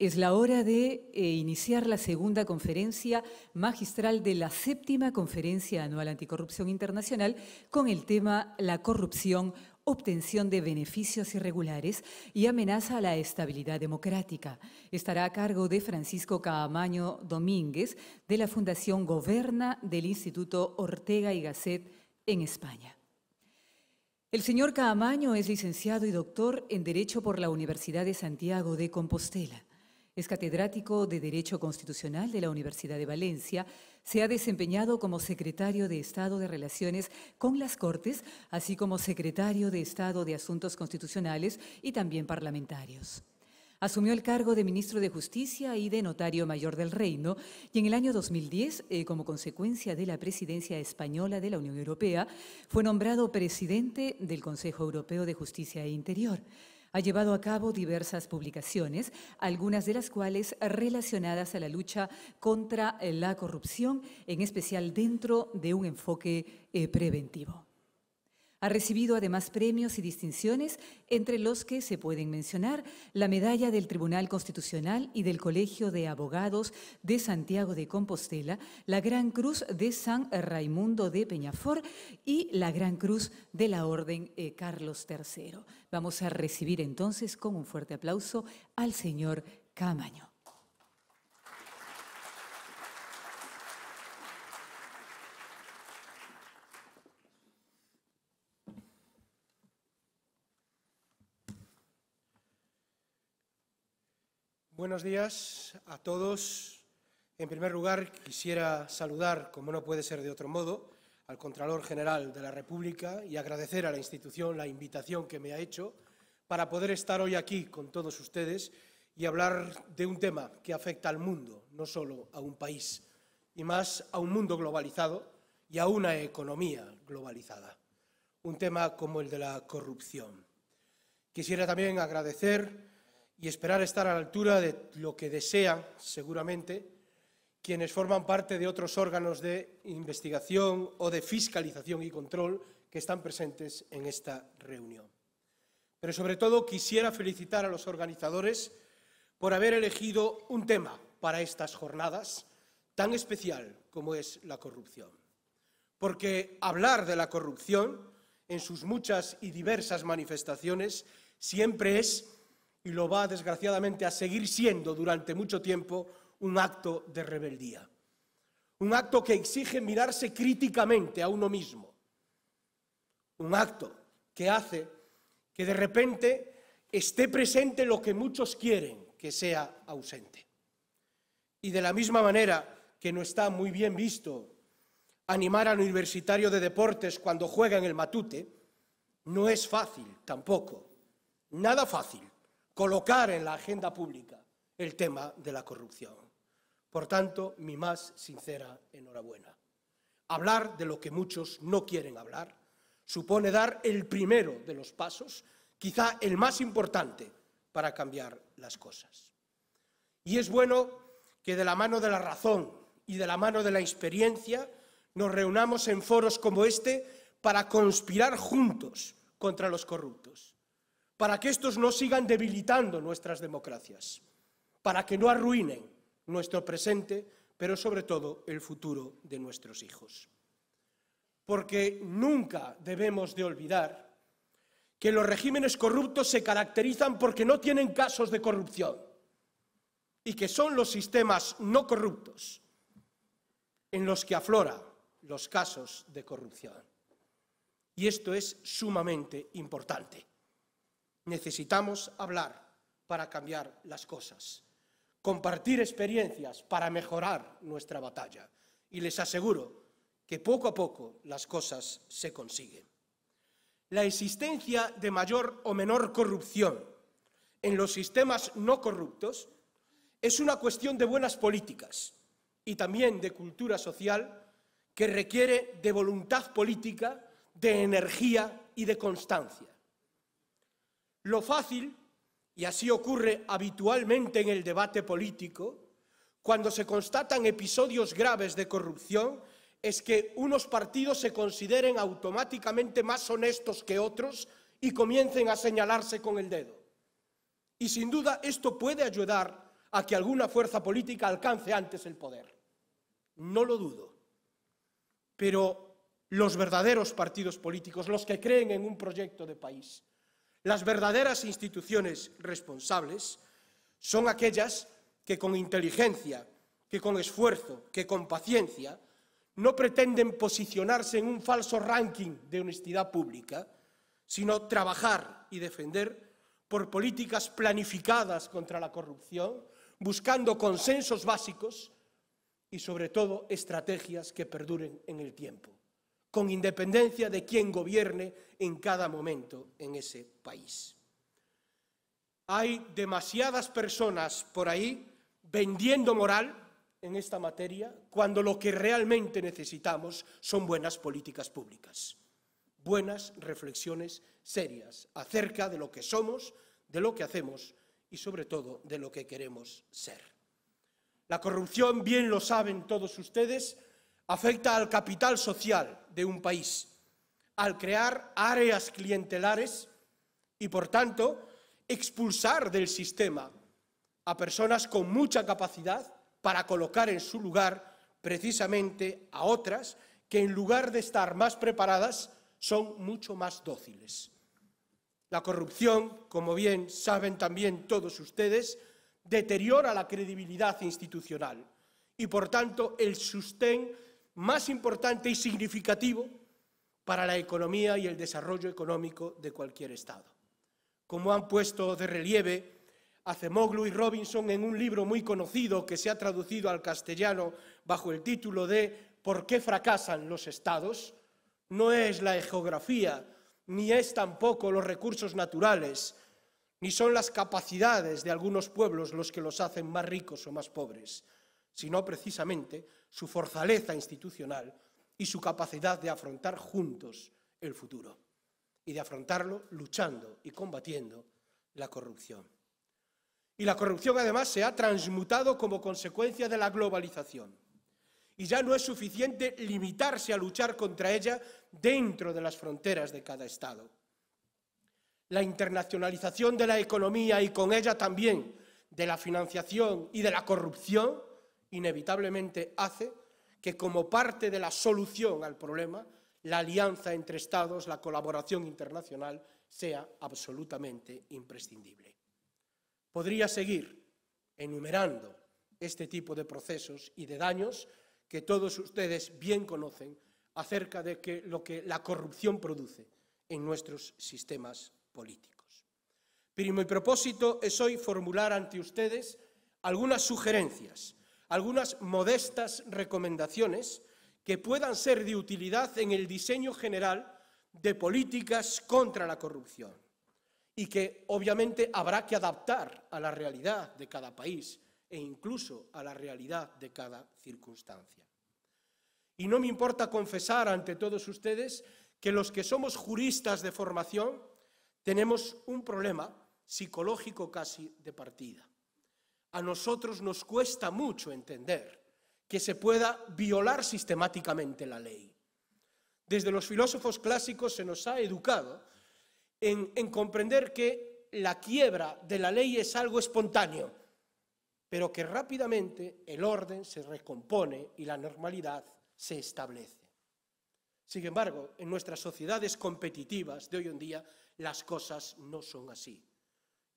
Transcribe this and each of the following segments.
Es la hora de eh, iniciar la segunda conferencia magistral de la séptima conferencia anual anticorrupción internacional con el tema La corrupción, obtención de beneficios irregulares y amenaza a la estabilidad democrática. Estará a cargo de Francisco Caamaño Domínguez de la Fundación Goberna del Instituto Ortega y Gasset en España. El señor Caamaño es licenciado y doctor en Derecho por la Universidad de Santiago de Compostela. Es catedrático de Derecho Constitucional de la Universidad de Valencia. Se ha desempeñado como secretario de Estado de Relaciones con las Cortes, así como secretario de Estado de Asuntos Constitucionales y también parlamentarios. Asumió el cargo de ministro de Justicia y de notario mayor del Reino y en el año 2010, eh, como consecuencia de la presidencia española de la Unión Europea, fue nombrado presidente del Consejo Europeo de Justicia e Interior ha llevado a cabo diversas publicaciones, algunas de las cuales relacionadas a la lucha contra la corrupción, en especial dentro de un enfoque eh, preventivo. Ha recibido además premios y distinciones, entre los que se pueden mencionar la medalla del Tribunal Constitucional y del Colegio de Abogados de Santiago de Compostela, la Gran Cruz de San Raimundo de Peñafort y la Gran Cruz de la Orden eh, Carlos III. Vamos a recibir entonces con un fuerte aplauso al señor Camaño. Buenos días a todos. En primer lugar, quisiera saludar, como no puede ser de otro modo, al Contralor General de la República y agradecer a la institución la invitación que me ha hecho para poder estar hoy aquí con todos ustedes y hablar de un tema que afecta al mundo, no solo a un país, y más a un mundo globalizado y a una economía globalizada. Un tema como el de la corrupción. Quisiera también agradecer y esperar estar a la altura de lo que desean, seguramente, quienes forman parte de otros órganos de investigación o de fiscalización y control que están presentes en esta reunión. Pero sobre todo quisiera felicitar a los organizadores por haber elegido un tema para estas jornadas tan especial como es la corrupción. Porque hablar de la corrupción en sus muchas y diversas manifestaciones siempre es y lo va desgraciadamente a seguir siendo durante mucho tiempo un acto de rebeldía. Un acto que exige mirarse críticamente a uno mismo. Un acto que hace que de repente esté presente lo que muchos quieren que sea ausente. Y de la misma manera que no está muy bien visto animar al universitario de deportes cuando juega en el matute, no es fácil tampoco, nada fácil, colocar en la agenda pública el tema de la corrupción. Por tanto, mi más sincera enhorabuena. Hablar de lo que muchos no quieren hablar supone dar el primero de los pasos, quizá el más importante, para cambiar las cosas. Y es bueno que de la mano de la razón y de la mano de la experiencia nos reunamos en foros como este para conspirar juntos contra los corruptos para que estos no sigan debilitando nuestras democracias, para que no arruinen nuestro presente, pero sobre todo el futuro de nuestros hijos. Porque nunca debemos de olvidar que los regímenes corruptos se caracterizan porque no tienen casos de corrupción y que son los sistemas no corruptos en los que aflora los casos de corrupción. Y esto es sumamente importante. Necesitamos hablar para cambiar las cosas, compartir experiencias para mejorar nuestra batalla. Y les aseguro que poco a poco las cosas se consiguen. La existencia de mayor o menor corrupción en los sistemas no corruptos es una cuestión de buenas políticas y también de cultura social que requiere de voluntad política, de energía y de constancia. Lo fácil, y así ocurre habitualmente en el debate político, cuando se constatan episodios graves de corrupción, es que unos partidos se consideren automáticamente más honestos que otros y comiencen a señalarse con el dedo. Y sin duda esto puede ayudar a que alguna fuerza política alcance antes el poder. No lo dudo. Pero los verdaderos partidos políticos, los que creen en un proyecto de país, las verdaderas instituciones responsables son aquellas que con inteligencia, que con esfuerzo, que con paciencia, no pretenden posicionarse en un falso ranking de honestidad pública, sino trabajar y defender por políticas planificadas contra la corrupción, buscando consensos básicos y, sobre todo, estrategias que perduren en el tiempo con independencia de quién gobierne en cada momento en ese país. Hay demasiadas personas por ahí vendiendo moral en esta materia cuando lo que realmente necesitamos son buenas políticas públicas, buenas reflexiones serias acerca de lo que somos, de lo que hacemos y sobre todo de lo que queremos ser. La corrupción, bien lo saben todos ustedes, afecta al capital social, de un país, al crear áreas clientelares y, por tanto, expulsar del sistema a personas con mucha capacidad para colocar en su lugar precisamente a otras que en lugar de estar más preparadas son mucho más dóciles. La corrupción, como bien saben también todos ustedes, deteriora la credibilidad institucional y por tanto el sustén más importante y significativo para la economía y el desarrollo económico de cualquier Estado. Como han puesto de relieve Acemoglu y Robinson en un libro muy conocido que se ha traducido al castellano bajo el título de ¿Por qué fracasan los Estados? No es la geografía, ni es tampoco los recursos naturales, ni son las capacidades de algunos pueblos los que los hacen más ricos o más pobres, sino precisamente su fortaleza institucional y su capacidad de afrontar juntos el futuro y de afrontarlo luchando y combatiendo la corrupción. Y la corrupción además se ha transmutado como consecuencia de la globalización. Y ya no es suficiente limitarse a luchar contra ella dentro de las fronteras de cada Estado. La internacionalización de la economía y con ella también de la financiación y de la corrupción inevitablemente hace que como parte de la solución al problema, la alianza entre Estados, la colaboración internacional, sea absolutamente imprescindible. Podría seguir enumerando este tipo de procesos y de daños que todos ustedes bien conocen acerca de lo que la corrupción produce en nuestros sistemas políticos. Pero mi propósito es hoy formular ante ustedes algunas sugerencias algunas modestas recomendaciones que puedan ser de utilidad en el diseño general de políticas contra la corrupción y que obviamente habrá que adaptar a la realidad de cada país e incluso a la realidad de cada circunstancia. Y no me importa confesar ante todos ustedes que los que somos juristas de formación tenemos un problema psicológico casi de partida a nosotros nos cuesta mucho entender que se pueda violar sistemáticamente la ley. Desde los filósofos clásicos se nos ha educado en, comprender que la quiebra de la ley es algo espontáneo, pero que rápidamente el orden se recompone y la normalidad se establece. Sin embargo, en nuestras sociedades competitivas de hoy en día las cosas no son así.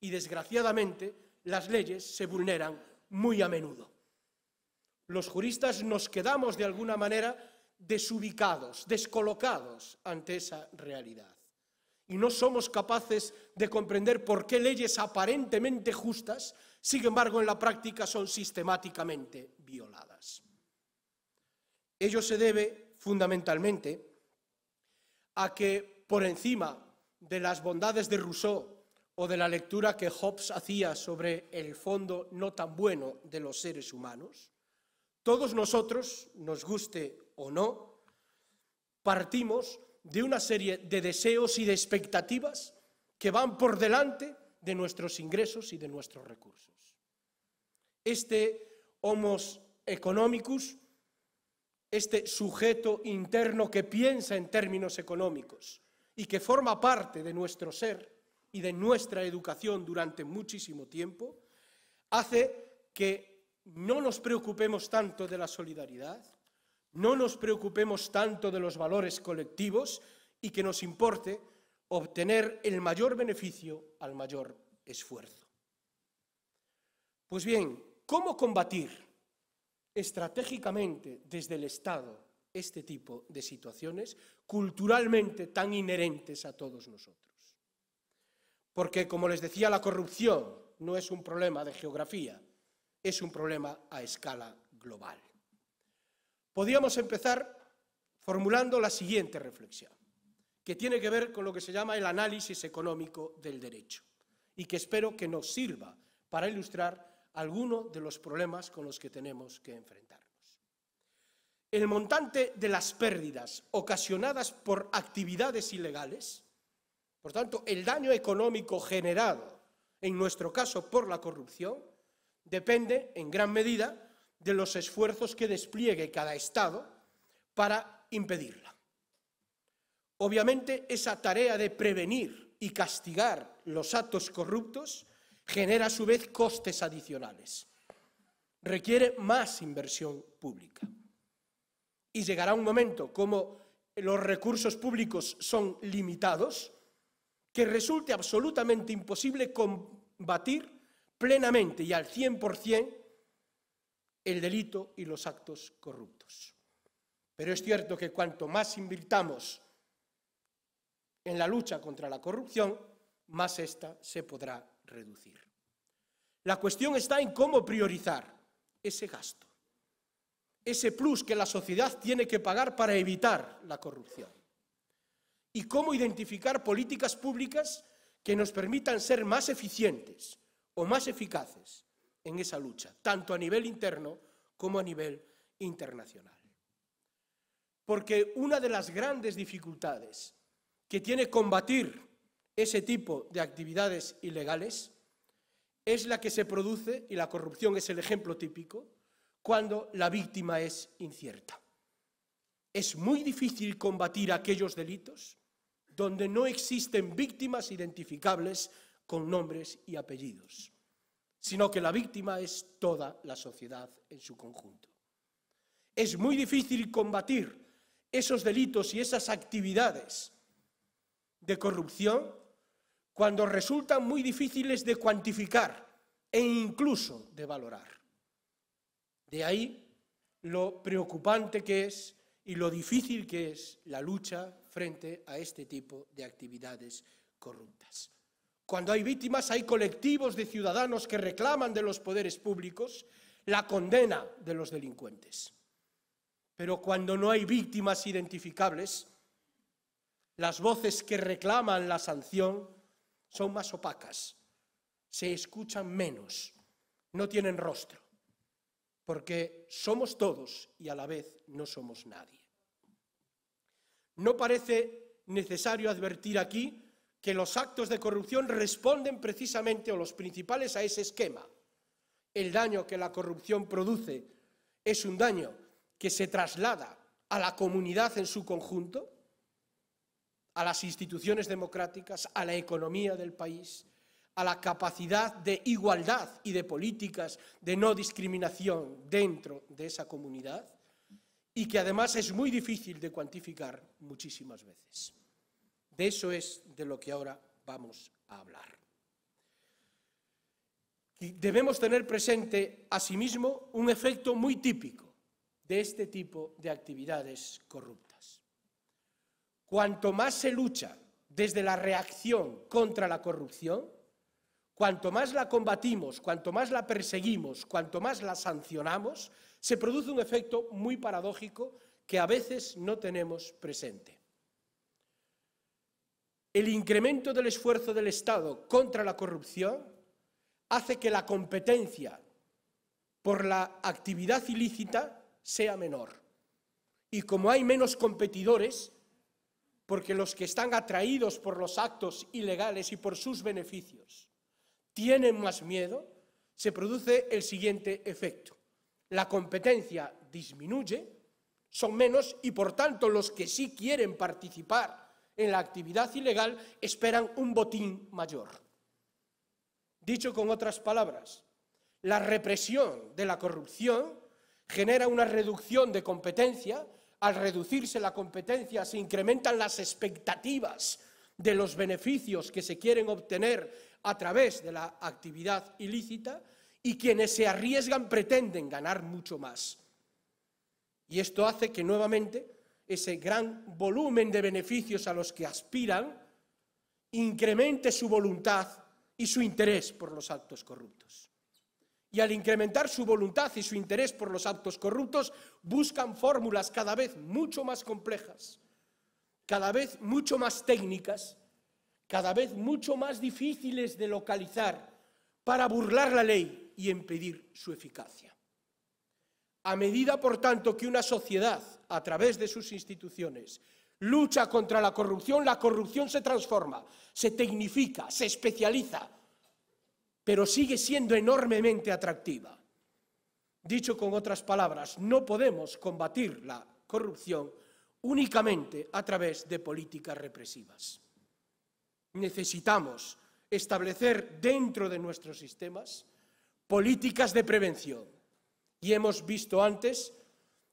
Y desgraciadamente las leyes se vulneran muy a menudo. Los juristas nos quedamos de alguna manera desubicados, descolocados ante esa realidad. Y no somos capaces de comprender por qué leyes aparentemente justas, sin embargo en la práctica son sistemáticamente violadas. Ello se debe fundamentalmente a que por encima de las bondades de Rousseau o de la lectura que Hobbes hacía sobre el fondo no tan bueno de los seres humanos, todos nosotros, nos guste o no, partimos de una serie de deseos y de expectativas que van por delante de nuestros ingresos y de nuestros recursos. Este homo economicus, este sujeto interno que piensa en términos económicos y que forma parte de nuestro ser, y de nuestra educación durante muchísimo tiempo, hace que no nos preocupemos tanto de la solidaridad, no nos preocupemos tanto de los valores colectivos y que nos importe obtener el mayor beneficio al mayor esfuerzo. Pues bien, ¿cómo combatir estratégicamente desde el Estado este tipo de situaciones culturalmente tan inherentes a todos nosotros? Porque, como les decía, la corrupción no es un problema de geografía, es un problema a escala global. Podíamos empezar formulando la siguiente reflexión, que tiene que ver con lo que se llama el análisis económico del derecho y que espero que nos sirva para ilustrar alguno de los problemas con los que tenemos que enfrentarnos. El montante de las pérdidas ocasionadas por actividades ilegales por tanto, el daño económico generado, en nuestro caso por la corrupción, depende en gran medida de los esfuerzos que despliegue cada Estado para impedirla. Obviamente, esa tarea de prevenir y castigar los actos corruptos genera a su vez costes adicionales. Requiere más inversión pública. Y llegará un momento, como los recursos públicos son limitados, que resulte absolutamente imposible combatir plenamente y al 100% el delito y los actos corruptos. Pero es cierto que cuanto más invirtamos en la lucha contra la corrupción, más ésta se podrá reducir. La cuestión está en cómo priorizar ese gasto, ese plus que la sociedad tiene que pagar para evitar la corrupción y cómo identificar políticas públicas que nos permitan ser más eficientes o más eficaces en esa lucha, tanto a nivel interno como a nivel internacional. Porque una de las grandes dificultades que tiene combatir ese tipo de actividades ilegales es la que se produce, y la corrupción es el ejemplo típico, cuando la víctima es incierta. Es muy difícil combatir aquellos delitos donde no existen víctimas identificables con nombres y apellidos, sino que la víctima es toda la sociedad en su conjunto. Es muy difícil combatir esos delitos y esas actividades de corrupción cuando resultan muy difíciles de cuantificar e incluso de valorar. De ahí lo preocupante que es y lo difícil que es la lucha frente a este tipo de actividades corruptas. Cuando hay víctimas hay colectivos de ciudadanos que reclaman de los poderes públicos la condena de los delincuentes. Pero cuando no hay víctimas identificables, las voces que reclaman la sanción son más opacas, se escuchan menos, no tienen rostro porque somos todos y a la vez no somos nadie. No parece necesario advertir aquí que los actos de corrupción responden precisamente o los principales a ese esquema. El daño que la corrupción produce es un daño que se traslada a la comunidad en su conjunto, a las instituciones democráticas, a la economía del país, a la capacidad de igualdad y de políticas de no discriminación dentro de esa comunidad y que además es muy difícil de cuantificar muchísimas veces. De eso es de lo que ahora vamos a hablar. debemos tener presente, asimismo, un efecto muy típico de este tipo de actividades corruptas. Cuanto más se lucha desde la reacción contra la corrupción, Cuanto más la combatimos, cuanto más la perseguimos, cuanto más la sancionamos, se produce un efecto muy paradójico que a veces no tenemos presente. El incremento del esfuerzo del Estado contra la corrupción hace que la competencia por la actividad ilícita sea menor. Y como hay menos competidores, porque los que están atraídos por los actos ilegales y por sus beneficios tienen más miedo, se produce el siguiente efecto. La competencia disminuye, son menos y por tanto los que sí quieren participar en la actividad ilegal esperan un botín mayor. Dicho con otras palabras, la represión de la corrupción genera una reducción de competencia, al reducirse la competencia se incrementan las expectativas de los beneficios que se quieren obtener a través de la actividad ilícita y quienes se arriesgan pretenden ganar mucho más. Y esto hace que nuevamente ese gran volumen de beneficios a los que aspiran incremente su voluntad y su interés por los actos corruptos. Y al incrementar su voluntad y su interés por los actos corruptos, buscan fórmulas cada vez mucho más complejas, cada vez mucho más técnicas, cada vez mucho más difíciles de localizar para burlar la ley y impedir su eficacia. A medida, por tanto, que una sociedad, a través de sus instituciones, lucha contra la corrupción, la corrupción se transforma, se tecnifica, se especializa, pero sigue siendo enormemente atractiva. Dicho con otras palabras, no podemos combatir la corrupción únicamente a través de políticas represivas necesitamos establecer dentro de nuestros sistemas políticas de prevención. Y hemos visto antes,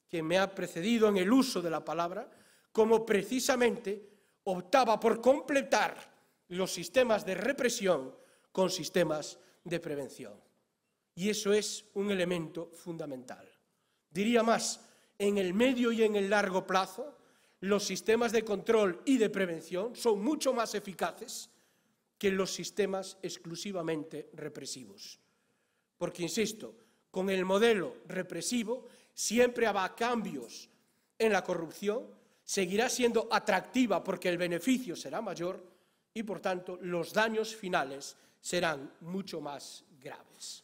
que me ha precedido en el uso de la palabra, como precisamente optaba por completar los sistemas de represión con sistemas de prevención. Y eso es un elemento fundamental. Diría más, en el medio y en el largo plazo, los sistemas de control y de prevención son mucho más eficaces que los sistemas exclusivamente represivos. Porque, insisto, con el modelo represivo siempre habrá cambios en la corrupción, seguirá siendo atractiva porque el beneficio será mayor y, por tanto, los daños finales serán mucho más graves.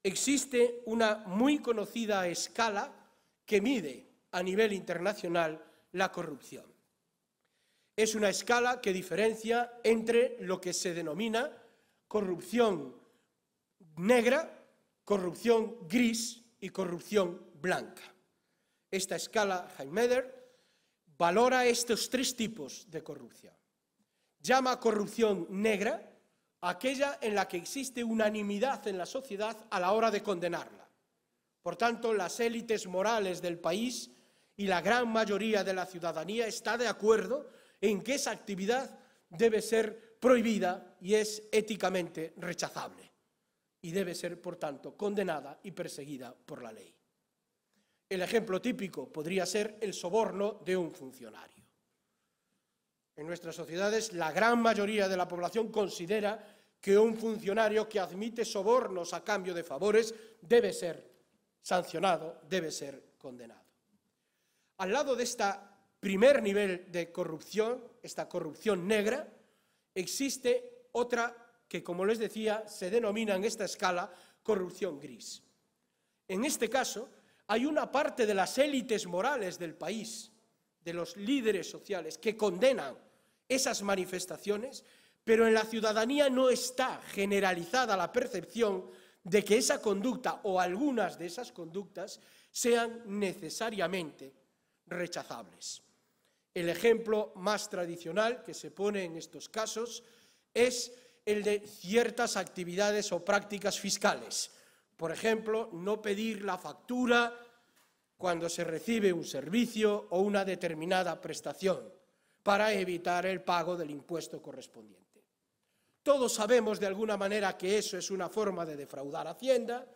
Existe una muy conocida escala que mide a nivel internacional la corrupción. Es una escala que diferencia entre lo que se denomina corrupción negra, corrupción gris y corrupción blanca. Esta escala Heimeder valora estos tres tipos de corrupción. Llama corrupción negra aquella en la que existe unanimidad en la sociedad a la hora de condenarla. Por tanto, las élites morales del país y la gran mayoría de la ciudadanía está de acuerdo en que esa actividad debe ser prohibida y es éticamente rechazable y debe ser, por tanto, condenada y perseguida por la ley. El ejemplo típico podría ser el soborno de un funcionario. En nuestras sociedades, la gran mayoría de la población considera que un funcionario que admite sobornos a cambio de favores debe ser sancionado, debe ser condenado al lado de este primer nivel de corrupción, esta corrupción negra, existe otra que, como les decía, se denomina en esta escala corrupción gris. En este caso, hay una parte de las élites morales del país, de los líderes sociales, que condenan esas manifestaciones, pero en la ciudadanía no está generalizada la percepción de que esa conducta o algunas de esas conductas sean necesariamente rechazables. El ejemplo más tradicional que se pone en estos casos es el de ciertas actividades o prácticas fiscales. Por ejemplo, no pedir la factura cuando se recibe un servicio o una determinada prestación para evitar el pago del impuesto correspondiente. Todos sabemos de alguna manera que eso es una forma de defraudar Hacienda,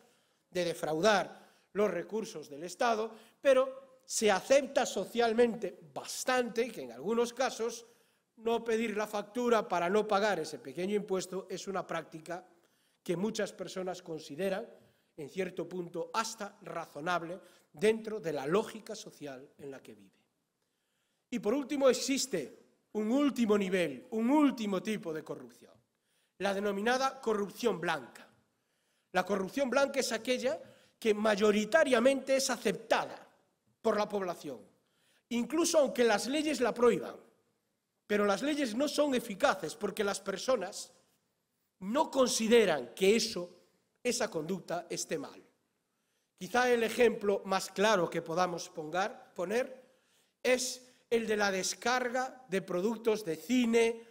de defraudar los recursos del Estado, pero se acepta socialmente bastante que en algunos casos no pedir la factura para no pagar ese pequeño impuesto es una práctica que muchas personas consideran, en cierto punto, hasta razonable dentro de la lógica social en la que vive. Y por último, existe un último nivel, un último tipo de corrupción, la denominada corrupción blanca. La corrupción blanca es aquella que mayoritariamente es aceptada por la población, incluso aunque las leyes la prohíban. Pero las leyes no son eficaces porque las personas no consideran que eso, esa conducta esté mal. Quizá el ejemplo más claro que podamos poner es el de la descarga de productos de cine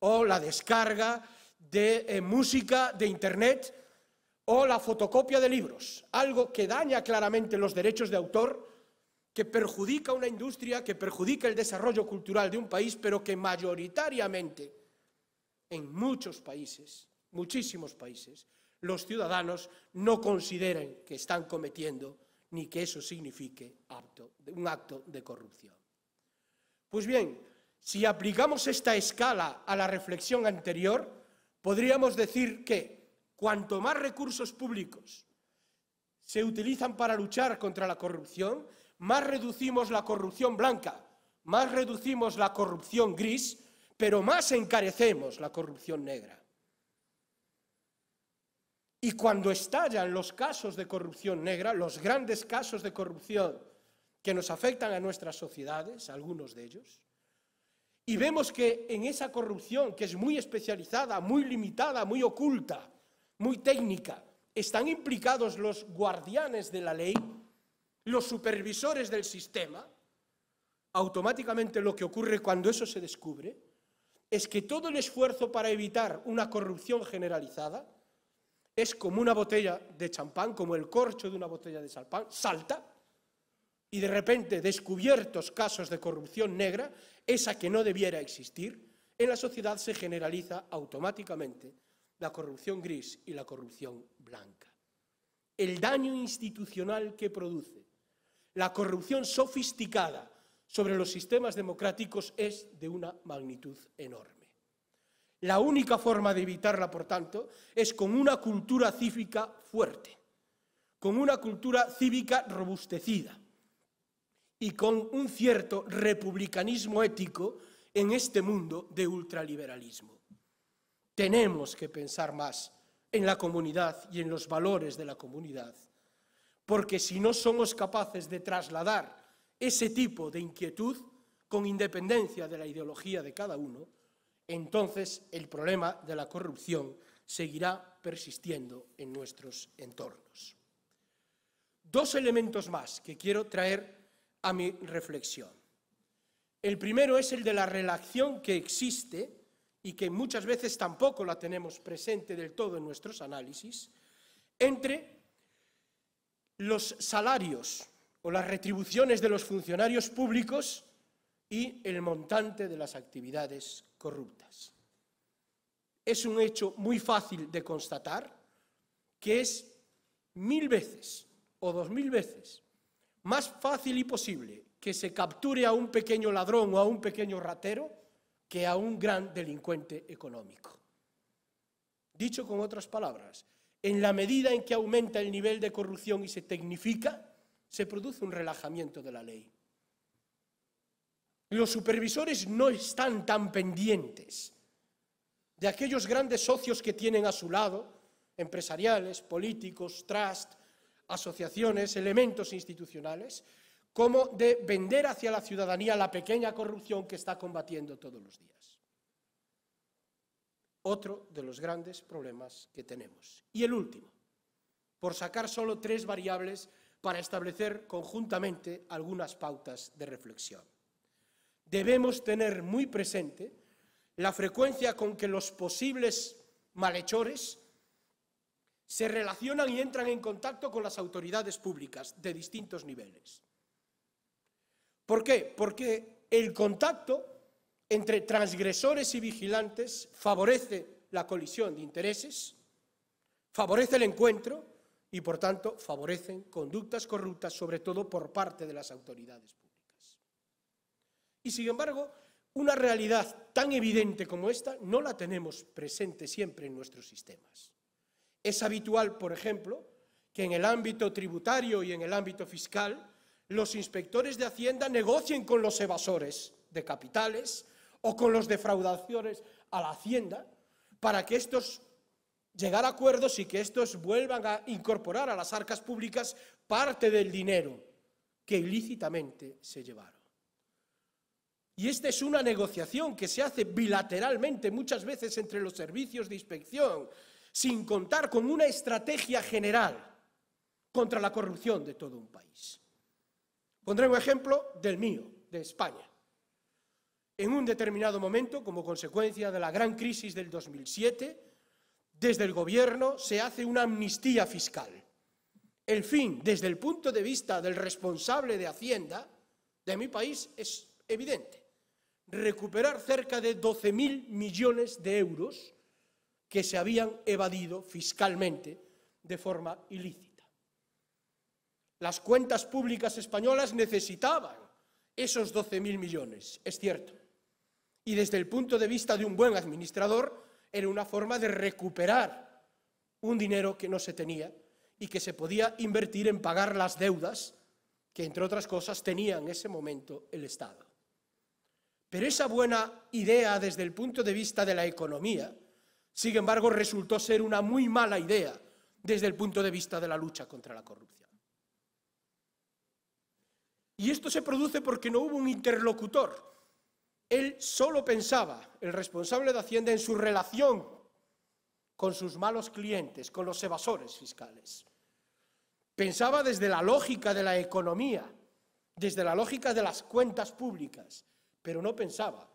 o la descarga de eh, música de Internet o la fotocopia de libros, algo que daña claramente los derechos de autor que perjudica una industria, que perjudica el desarrollo cultural de un país, pero que mayoritariamente en muchos países, muchísimos países, los ciudadanos no consideran que están cometiendo ni que eso signifique acto, un acto de corrupción. Pues bien, si aplicamos esta escala a la reflexión anterior, podríamos decir que cuanto más recursos públicos se utilizan para luchar contra la corrupción, más reducimos la corrupción blanca, más reducimos la corrupción gris, pero más encarecemos la corrupción negra. Y cuando estallan los casos de corrupción negra, los grandes casos de corrupción que nos afectan a nuestras sociedades, algunos de ellos, y vemos que en esa corrupción, que es muy especializada, muy limitada, muy oculta, muy técnica, están implicados los guardianes de la ley, los supervisores del sistema, automáticamente lo que ocurre cuando eso se descubre es que todo el esfuerzo para evitar una corrupción generalizada es como una botella de champán, como el corcho de una botella de champán, salta y de repente descubiertos casos de corrupción negra, esa que no debiera existir, en la sociedad se generaliza automáticamente la corrupción gris y la corrupción blanca. El daño institucional que produce la corrupción sofisticada sobre los sistemas democráticos es de una magnitud enorme. La única forma de evitarla, por tanto, es con una cultura cívica fuerte, con una cultura cívica robustecida y con un cierto republicanismo ético en este mundo de ultraliberalismo. Tenemos que pensar más en la comunidad y en los valores de la comunidad porque si no somos capaces de trasladar ese tipo de inquietud, con independencia de la ideología de cada uno, entonces el problema de la corrupción seguirá persistiendo en nuestros entornos. Dos elementos más que quiero traer a mi reflexión. El primero es el de la relación que existe y que muchas veces tampoco la tenemos presente del todo en nuestros análisis, entre los salarios o las retribuciones de los funcionarios públicos y el montante de las actividades corruptas. Es un hecho muy fácil de constatar que es mil veces o dos mil veces más fácil y posible que se capture a un pequeño ladrón o a un pequeño ratero que a un gran delincuente económico. Dicho con otras palabras, en la medida en que aumenta el nivel de corrupción y se tecnifica, se produce un relajamiento de la ley. Los supervisores no están tan pendientes de aquellos grandes socios que tienen a su lado, empresariales, políticos, trust, asociaciones, elementos institucionales, como de vender hacia la ciudadanía la pequeña corrupción que está combatiendo todos los días otro de los grandes problemas que tenemos. Y el último, por sacar solo tres variables para establecer conjuntamente algunas pautas de reflexión. Debemos tener muy presente la frecuencia con que los posibles malhechores se relacionan y entran en contacto con las autoridades públicas de distintos niveles. ¿Por qué? Porque el contacto entre transgresores y vigilantes favorece la colisión de intereses, favorece el encuentro y, por tanto, favorecen conductas corruptas, sobre todo por parte de las autoridades públicas. Y, sin embargo, una realidad tan evidente como esta no la tenemos presente siempre en nuestros sistemas. Es habitual, por ejemplo, que en el ámbito tributario y en el ámbito fiscal los inspectores de Hacienda negocien con los evasores de capitales, o con los defraudaciones a la hacienda para que estos llegar a acuerdos y que estos vuelvan a incorporar a las arcas públicas parte del dinero que ilícitamente se llevaron. Y esta es una negociación que se hace bilateralmente muchas veces entre los servicios de inspección, sin contar con una estrategia general contra la corrupción de todo un país. Pondré un ejemplo del mío, de España. En un determinado momento, como consecuencia de la gran crisis del 2007, desde el gobierno se hace una amnistía fiscal. El fin, desde el punto de vista del responsable de Hacienda de mi país, es evidente. Recuperar cerca de 12.000 millones de euros que se habían evadido fiscalmente de forma ilícita. Las cuentas públicas españolas necesitaban esos 12.000 millones, es cierto y desde el punto de vista de un buen administrador era una forma de recuperar un dinero que no se tenía y que se podía invertir en pagar las deudas que, entre otras cosas, tenía en ese momento el Estado. Pero esa buena idea desde el punto de vista de la economía, sin embargo, resultó ser una muy mala idea desde el punto de vista de la lucha contra la corrupción. Y esto se produce porque no hubo un interlocutor él solo pensaba, el responsable de Hacienda, en su relación con sus malos clientes, con los evasores fiscales. Pensaba desde la lógica de la economía, desde la lógica de las cuentas públicas, pero no pensaba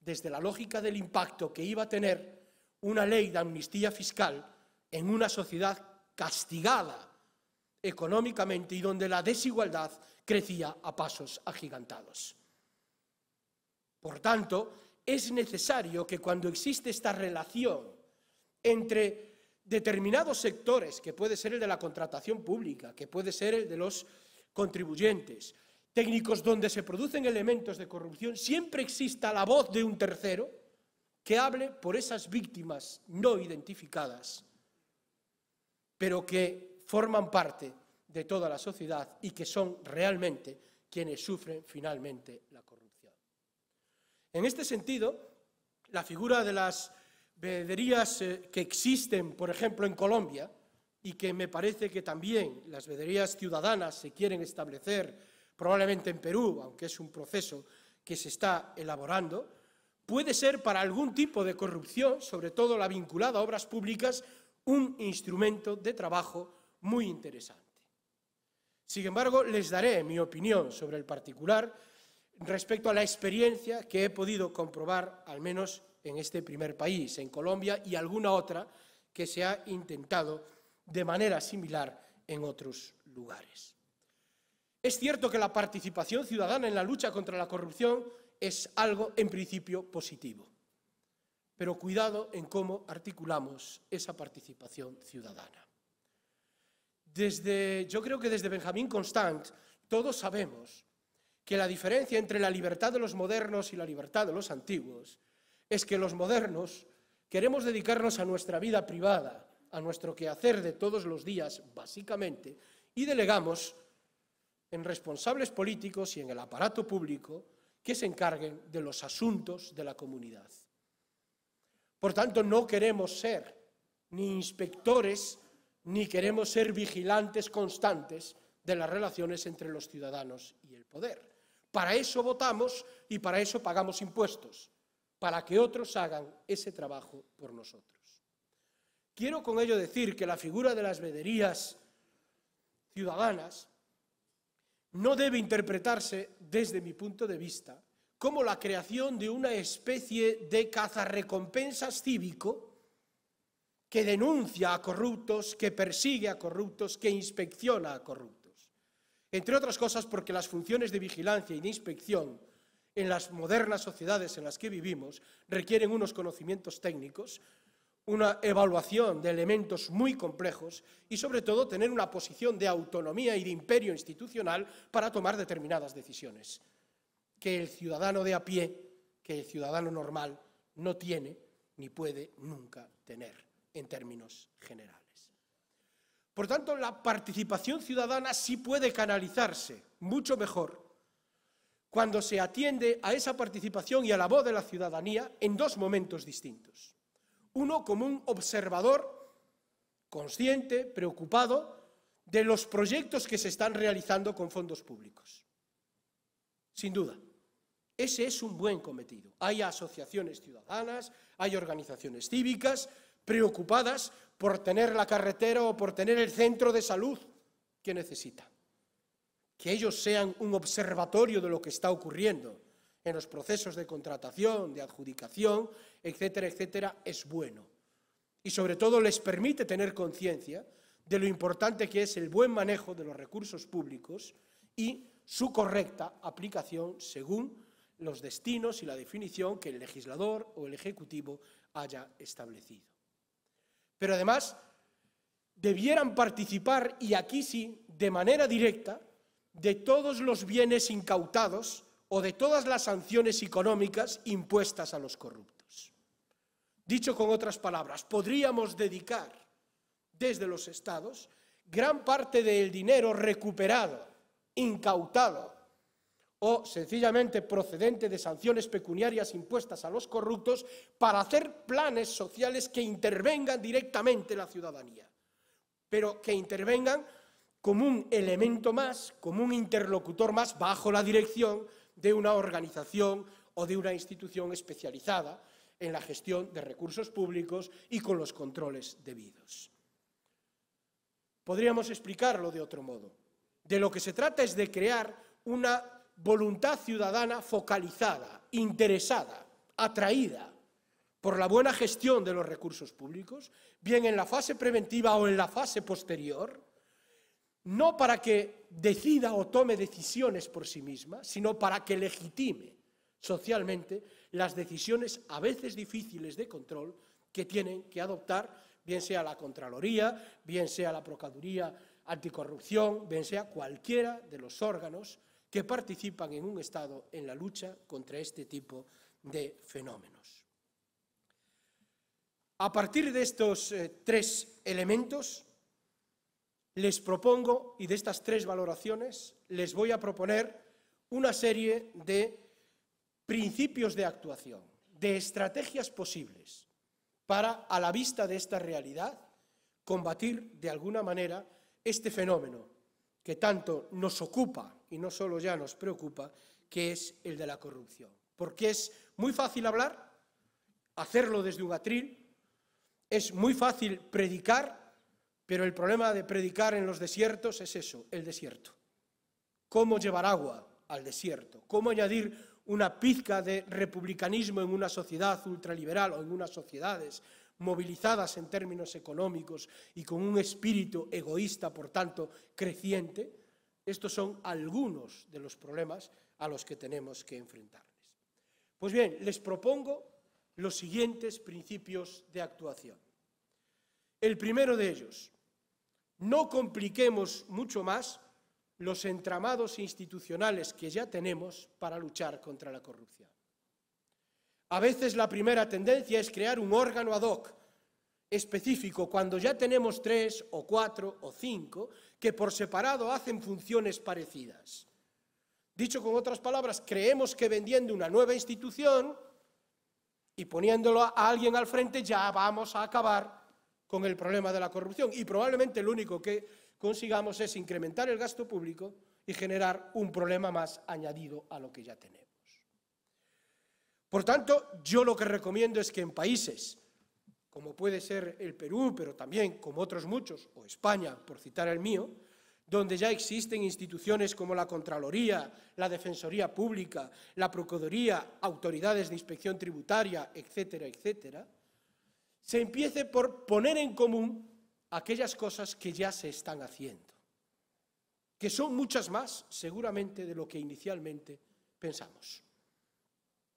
desde la lógica del impacto que iba a tener una ley de amnistía fiscal en una sociedad castigada económicamente y donde la desigualdad crecía a pasos agigantados. Por tanto, es necesario que cuando existe esta relación entre determinados sectores, que puede ser el de la contratación pública, que puede ser el de los contribuyentes, técnicos donde se producen elementos de corrupción, siempre exista la voz de un tercero que hable por esas víctimas no identificadas, pero que forman parte de toda la sociedad y que son realmente quienes sufren finalmente la corrupción. En este sentido, la figura de las vederías eh, que existen, por ejemplo, en Colombia, y que me parece que también las vederías ciudadanas se quieren establecer probablemente en Perú, aunque es un proceso que se está elaborando, puede ser para algún tipo de corrupción, sobre todo la vinculada a obras públicas, un instrumento de trabajo muy interesante. Sin embargo, les daré mi opinión sobre el particular respecto a la experiencia que he podido comprobar, al menos en este primer país, en Colombia y alguna otra que se ha intentado de manera similar en otros lugares. Es cierto que la participación ciudadana en la lucha contra la corrupción es algo en principio positivo, pero cuidado en cómo articulamos esa participación ciudadana. Desde, yo creo que desde Benjamín Constant todos sabemos que la diferencia entre la libertad de los modernos y la libertad de los antiguos es que los modernos queremos dedicarnos a nuestra vida privada, a nuestro quehacer de todos los días, básicamente, y delegamos en responsables políticos y en el aparato público que se encarguen de los asuntos de la comunidad. Por tanto, no queremos ser ni inspectores ni queremos ser vigilantes constantes de las relaciones entre los ciudadanos y el poder. Para eso votamos y para eso pagamos impuestos, para que otros hagan ese trabajo por nosotros. Quiero con ello decir que la figura de las vederías ciudadanas no debe interpretarse, desde mi punto de vista, como la creación de una especie de cazarrecompensas cívico que denuncia a corruptos, que persigue a corruptos, que inspecciona a corruptos. Entre otras cosas porque las funciones de vigilancia y de inspección en las modernas sociedades en las que vivimos requieren unos conocimientos técnicos, una evaluación de elementos muy complejos y sobre todo tener una posición de autonomía y de imperio institucional para tomar determinadas decisiones que el ciudadano de a pie, que el ciudadano normal no tiene ni puede nunca tener en términos generales. Por tanto, la participación ciudadana sí puede canalizarse mucho mejor cuando se atiende a esa participación y a la voz de la ciudadanía en dos momentos distintos. Uno como un observador consciente, preocupado, de los proyectos que se están realizando con fondos públicos. Sin duda, ese es un buen cometido. Hay asociaciones ciudadanas, hay organizaciones cívicas preocupadas por tener la carretera o por tener el centro de salud que necesita. Que ellos sean un observatorio de lo que está ocurriendo en los procesos de contratación, de adjudicación, etcétera, etcétera, es bueno. Y sobre todo les permite tener conciencia de lo importante que es el buen manejo de los recursos públicos y su correcta aplicación según los destinos y la definición que el legislador o el ejecutivo haya establecido pero además debieran participar, y aquí sí, de manera directa, de todos los bienes incautados o de todas las sanciones económicas impuestas a los corruptos. Dicho con otras palabras, podríamos dedicar desde los estados gran parte del dinero recuperado, incautado o sencillamente procedente de sanciones pecuniarias impuestas a los corruptos para hacer planes sociales que intervengan directamente la ciudadanía, pero que intervengan como un elemento más, como un interlocutor más bajo la dirección de una organización o de una institución especializada en la gestión de recursos públicos y con los controles debidos. Podríamos explicarlo de otro modo. De lo que se trata es de crear una voluntad ciudadana focalizada, interesada, atraída por la buena gestión de los recursos públicos, bien en la fase preventiva o en la fase posterior, no para que decida o tome decisiones por sí misma, sino para que legitime socialmente las decisiones a veces difíciles de control que tienen que adoptar, bien sea la Contraloría, bien sea la Procuraduría Anticorrupción, bien sea cualquiera de los órganos que participan en un Estado en la lucha contra este tipo de fenómenos. A partir de estos eh, tres elementos, les propongo, y de estas tres valoraciones, les voy a proponer una serie de principios de actuación, de estrategias posibles para, a la vista de esta realidad, combatir de alguna manera este fenómeno que tanto nos ocupa y no solo ya nos preocupa, que es el de la corrupción. Porque es muy fácil hablar, hacerlo desde un atril, es muy fácil predicar, pero el problema de predicar en los desiertos es eso, el desierto. ¿Cómo llevar agua al desierto? ¿Cómo añadir una pizca de republicanismo en una sociedad ultraliberal o en unas sociedades movilizadas en términos económicos y con un espíritu egoísta, por tanto, creciente, estos son algunos de los problemas a los que tenemos que enfrentarles. Pues bien, les propongo los siguientes principios de actuación. El primero de ellos, no compliquemos mucho más los entramados institucionales que ya tenemos para luchar contra la corrupción. A veces la primera tendencia es crear un órgano ad hoc específico cuando ya tenemos tres o cuatro o cinco que por separado hacen funciones parecidas. Dicho con otras palabras, creemos que vendiendo una nueva institución y poniéndolo a alguien al frente ya vamos a acabar con el problema de la corrupción y probablemente lo único que consigamos es incrementar el gasto público y generar un problema más añadido a lo que ya tenemos. Por tanto, yo lo que recomiendo es que en países como puede ser el Perú, pero también como otros muchos, o España, por citar el mío, donde ya existen instituciones como la Contraloría, la Defensoría Pública, la Procuraduría, autoridades de inspección tributaria, etcétera, etcétera, se empiece por poner en común aquellas cosas que ya se están haciendo, que son muchas más seguramente de lo que inicialmente pensamos.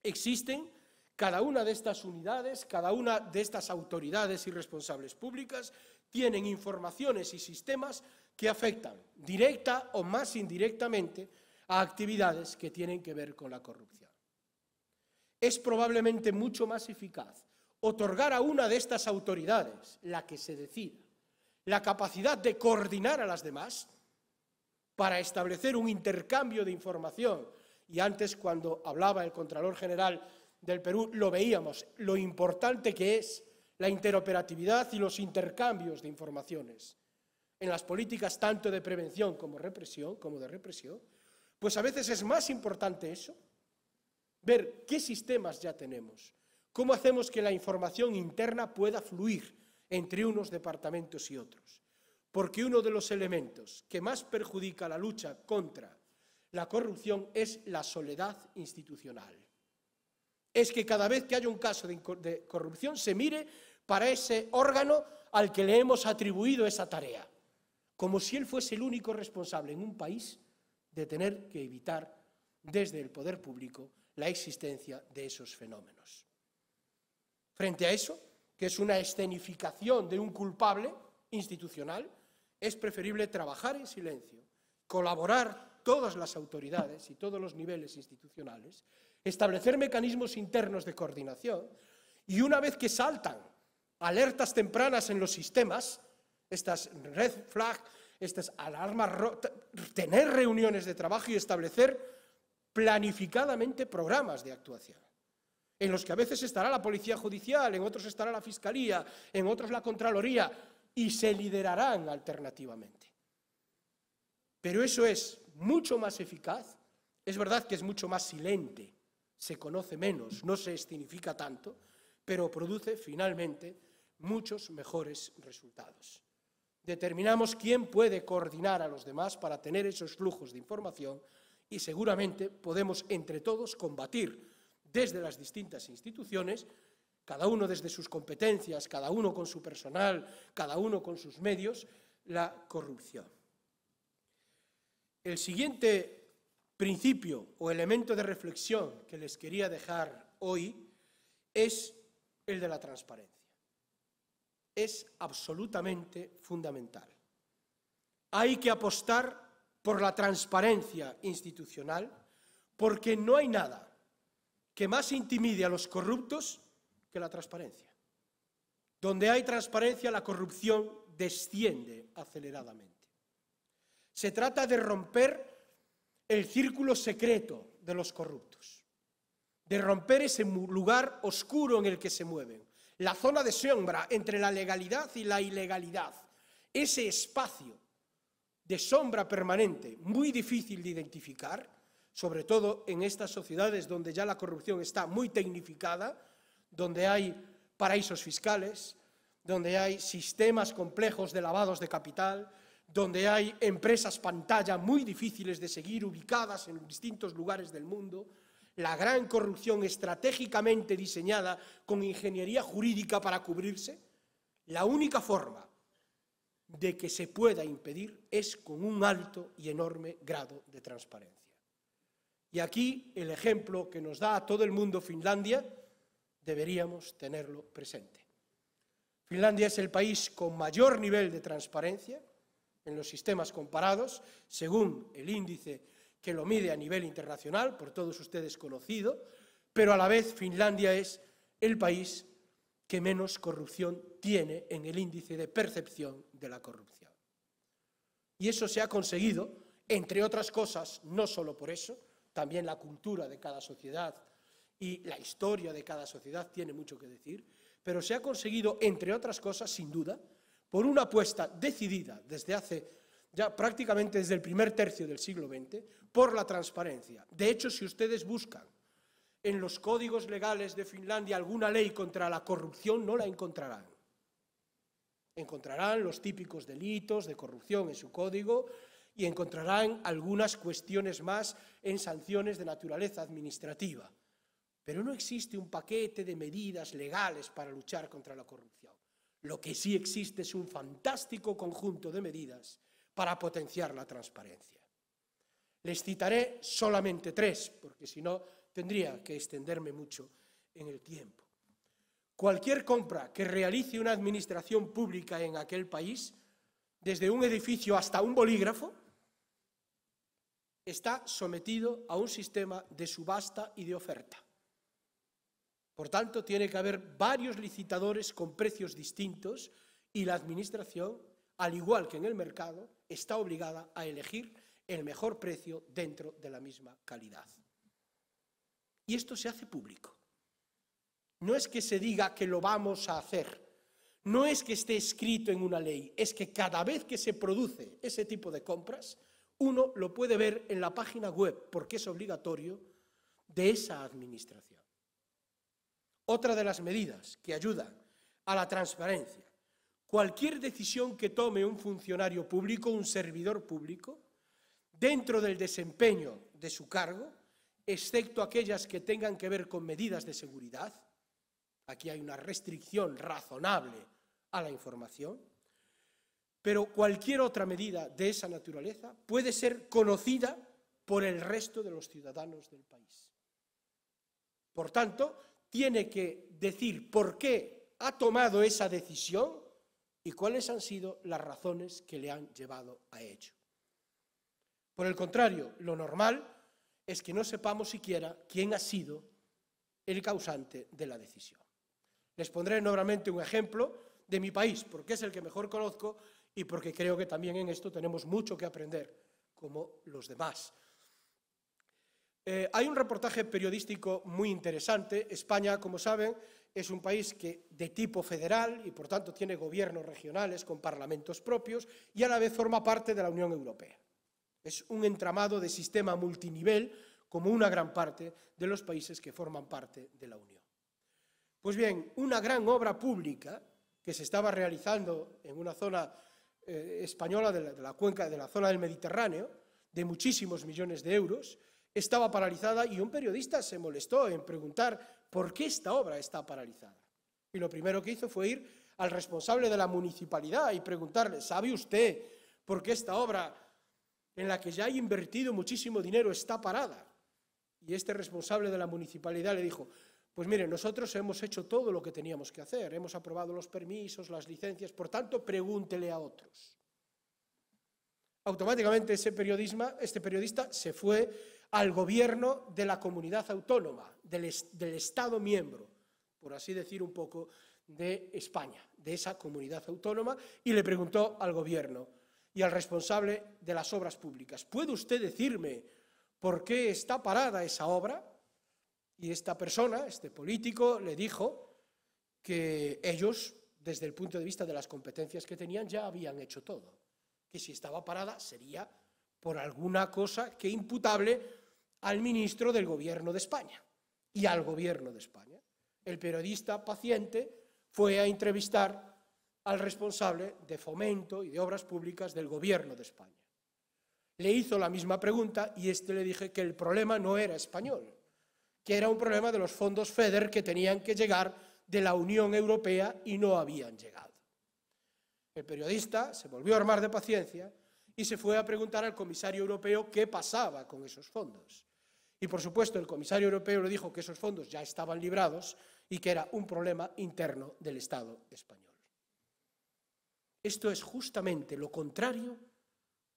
Existen cada una de estas unidades, cada una de estas autoridades y responsables públicas tienen informaciones y sistemas que afectan directa o más indirectamente a actividades que tienen que ver con la corrupción. Es probablemente mucho más eficaz otorgar a una de estas autoridades, la que se decida, la capacidad de coordinar a las demás para establecer un intercambio de información y antes cuando hablaba el Contralor General del Perú lo veíamos, lo importante que es la interoperatividad y los intercambios de informaciones en las políticas tanto de prevención como represión, como de represión, pues a veces es más importante eso, ver qué sistemas ya tenemos, cómo hacemos que la información interna pueda fluir entre unos departamentos y otros. Porque uno de los elementos que más perjudica la lucha contra la corrupción es la soledad institucional. Es que cada vez que haya un caso de corrupción se mire para ese órgano al que le hemos atribuido esa tarea, como si él fuese el único responsable en un país de tener que evitar desde el poder público la existencia de esos fenómenos. Frente a eso, que es una escenificación de un culpable institucional, es preferible trabajar en silencio, colaborar todas las autoridades y todos los niveles institucionales, establecer mecanismos internos de coordinación y una vez que saltan alertas tempranas en los sistemas, estas red flag, estas alarmas, tener reuniones de trabajo y establecer planificadamente programas de actuación, en los que a veces estará la Policía Judicial, en otros estará la Fiscalía, en otros la Contraloría, y se liderarán alternativamente. Pero eso es mucho más eficaz. Es verdad que es mucho más silente, se conoce menos, no se escenifica tanto, pero produce finalmente muchos mejores resultados. Determinamos quién puede coordinar a los demás para tener esos flujos de información y seguramente podemos entre todos combatir desde las distintas instituciones, cada uno desde sus competencias, cada uno con su personal, cada uno con sus medios, la corrupción. El siguiente principio o elemento de reflexión que les quería dejar hoy es el de la transparencia. Es absolutamente fundamental. Hay que apostar por la transparencia institucional porque no hay nada que más intimide a los corruptos que la transparencia. Donde hay transparencia, la corrupción desciende aceleradamente. Se trata de romper el círculo secreto de los corruptos, de romper ese lugar oscuro en el que se mueven, la zona de sombra entre la legalidad y la ilegalidad, ese espacio de sombra permanente, muy difícil de identificar, sobre todo en estas sociedades donde ya la corrupción está muy tecnificada, donde hay paraísos fiscales, donde hay sistemas complejos de lavados de capital, donde hay empresas pantalla muy difíciles de seguir, ubicadas en distintos lugares del mundo, la gran corrupción estratégicamente diseñada con ingeniería jurídica para cubrirse, la única forma de que se pueda impedir es con un alto y enorme grado de transparencia. Y aquí el ejemplo que nos da a todo el mundo Finlandia, deberíamos tenerlo presente. Finlandia es el país con mayor nivel de transparencia, en los sistemas comparados, según el índice que lo mide a nivel internacional, por todos ustedes conocido, pero a la vez Finlandia es el país que menos corrupción tiene en el índice de percepción de la corrupción. Y eso se ha conseguido, entre otras cosas, no solo por eso, también la cultura de cada sociedad y la historia de cada sociedad tiene mucho que decir, pero se ha conseguido, entre otras cosas, sin duda, por una apuesta decidida desde hace ya prácticamente desde el primer tercio del siglo XX por la transparencia. De hecho, si ustedes buscan en los códigos legales de Finlandia alguna ley contra la corrupción, no la encontrarán. Encontrarán los típicos delitos de corrupción en su código y encontrarán algunas cuestiones más en sanciones de naturaleza administrativa. Pero no existe un paquete de medidas legales para luchar contra la corrupción. Lo que sí existe es un fantástico conjunto de medidas para potenciar la transparencia. Les citaré solamente tres, porque si no tendría que extenderme mucho en el tiempo. Cualquier compra que realice una administración pública en aquel país, desde un edificio hasta un bolígrafo, está sometido a un sistema de subasta y de oferta. Por tanto, tiene que haber varios licitadores con precios distintos y la Administración, al igual que en el mercado, está obligada a elegir el mejor precio dentro de la misma calidad. Y esto se hace público. No es que se diga que lo vamos a hacer, no es que esté escrito en una ley, es que cada vez que se produce ese tipo de compras, uno lo puede ver en la página web, porque es obligatorio, de esa administración. Otra de las medidas que ayuda a la transparencia. Cualquier decisión que tome un funcionario público, un servidor público, dentro del desempeño de su cargo, excepto aquellas que tengan que ver con medidas de seguridad, aquí hay una restricción razonable a la información, pero cualquier otra medida de esa naturaleza puede ser conocida por el resto de los ciudadanos del país. Por tanto, tiene que decir por qué ha tomado esa decisión y cuáles han sido las razones que le han llevado a ello. Por el contrario, lo normal es que no sepamos siquiera quién ha sido el causante de la decisión. Les pondré nuevamente un ejemplo de mi país, porque es el que mejor conozco y porque creo que también en esto tenemos mucho que aprender, como los demás. Eh, hay un reportaje periodístico muy interesante. España, como saben, es un país que, de tipo federal y, por tanto, tiene gobiernos regionales con parlamentos propios y a la vez forma parte de la Unión Europea. Es un entramado de sistema multinivel como una gran parte de los países que forman parte de la Unión. Pues bien, una gran obra pública que se estaba realizando en una zona eh, española de la cuenca, de la zona del Mediterráneo, de muchísimos millones de euros, estaba paralizada y un periodista se molestó en preguntar por qué esta obra está paralizada. Y lo primero que hizo fue ir al responsable de la municipalidad y preguntarle, ¿sabe usted por qué esta obra en la que ya ha invertido muchísimo dinero está parada? Y este responsable de la municipalidad le dijo, pues mire, nosotros hemos hecho todo lo que teníamos que hacer, hemos aprobado los permisos, las licencias, por tanto, pregúntele a otros. Automáticamente ese este periodista se fue al gobierno de la comunidad autónoma, del, Estado miembro, por así decir un poco, de España, de esa comunidad autónoma, y le preguntó al gobierno y al responsable de las obras públicas, ¿puede usted decirme por qué está parada esa obra? Y esta persona, este político, le dijo que ellos, desde el punto de vista de las competencias que tenían, ya habían hecho todo, que si estaba parada sería por alguna cosa que imputable al ministro del gobierno de España y al gobierno de España. El periodista paciente fue a entrevistar al responsable de fomento y de obras públicas del gobierno de España. Le hizo la misma pregunta y este le dije que el problema no era español, que era un problema de los fondos FEDER que tenían que llegar de la Unión Europea y no habían llegado. El periodista se volvió a armar de paciencia y se fue a preguntar al comisario europeo qué pasaba con esos fondos. Y por supuesto, el comisario europeo le dijo que esos fondos ya estaban librados y que era un problema interno del Estado español. Esto es justamente lo contrario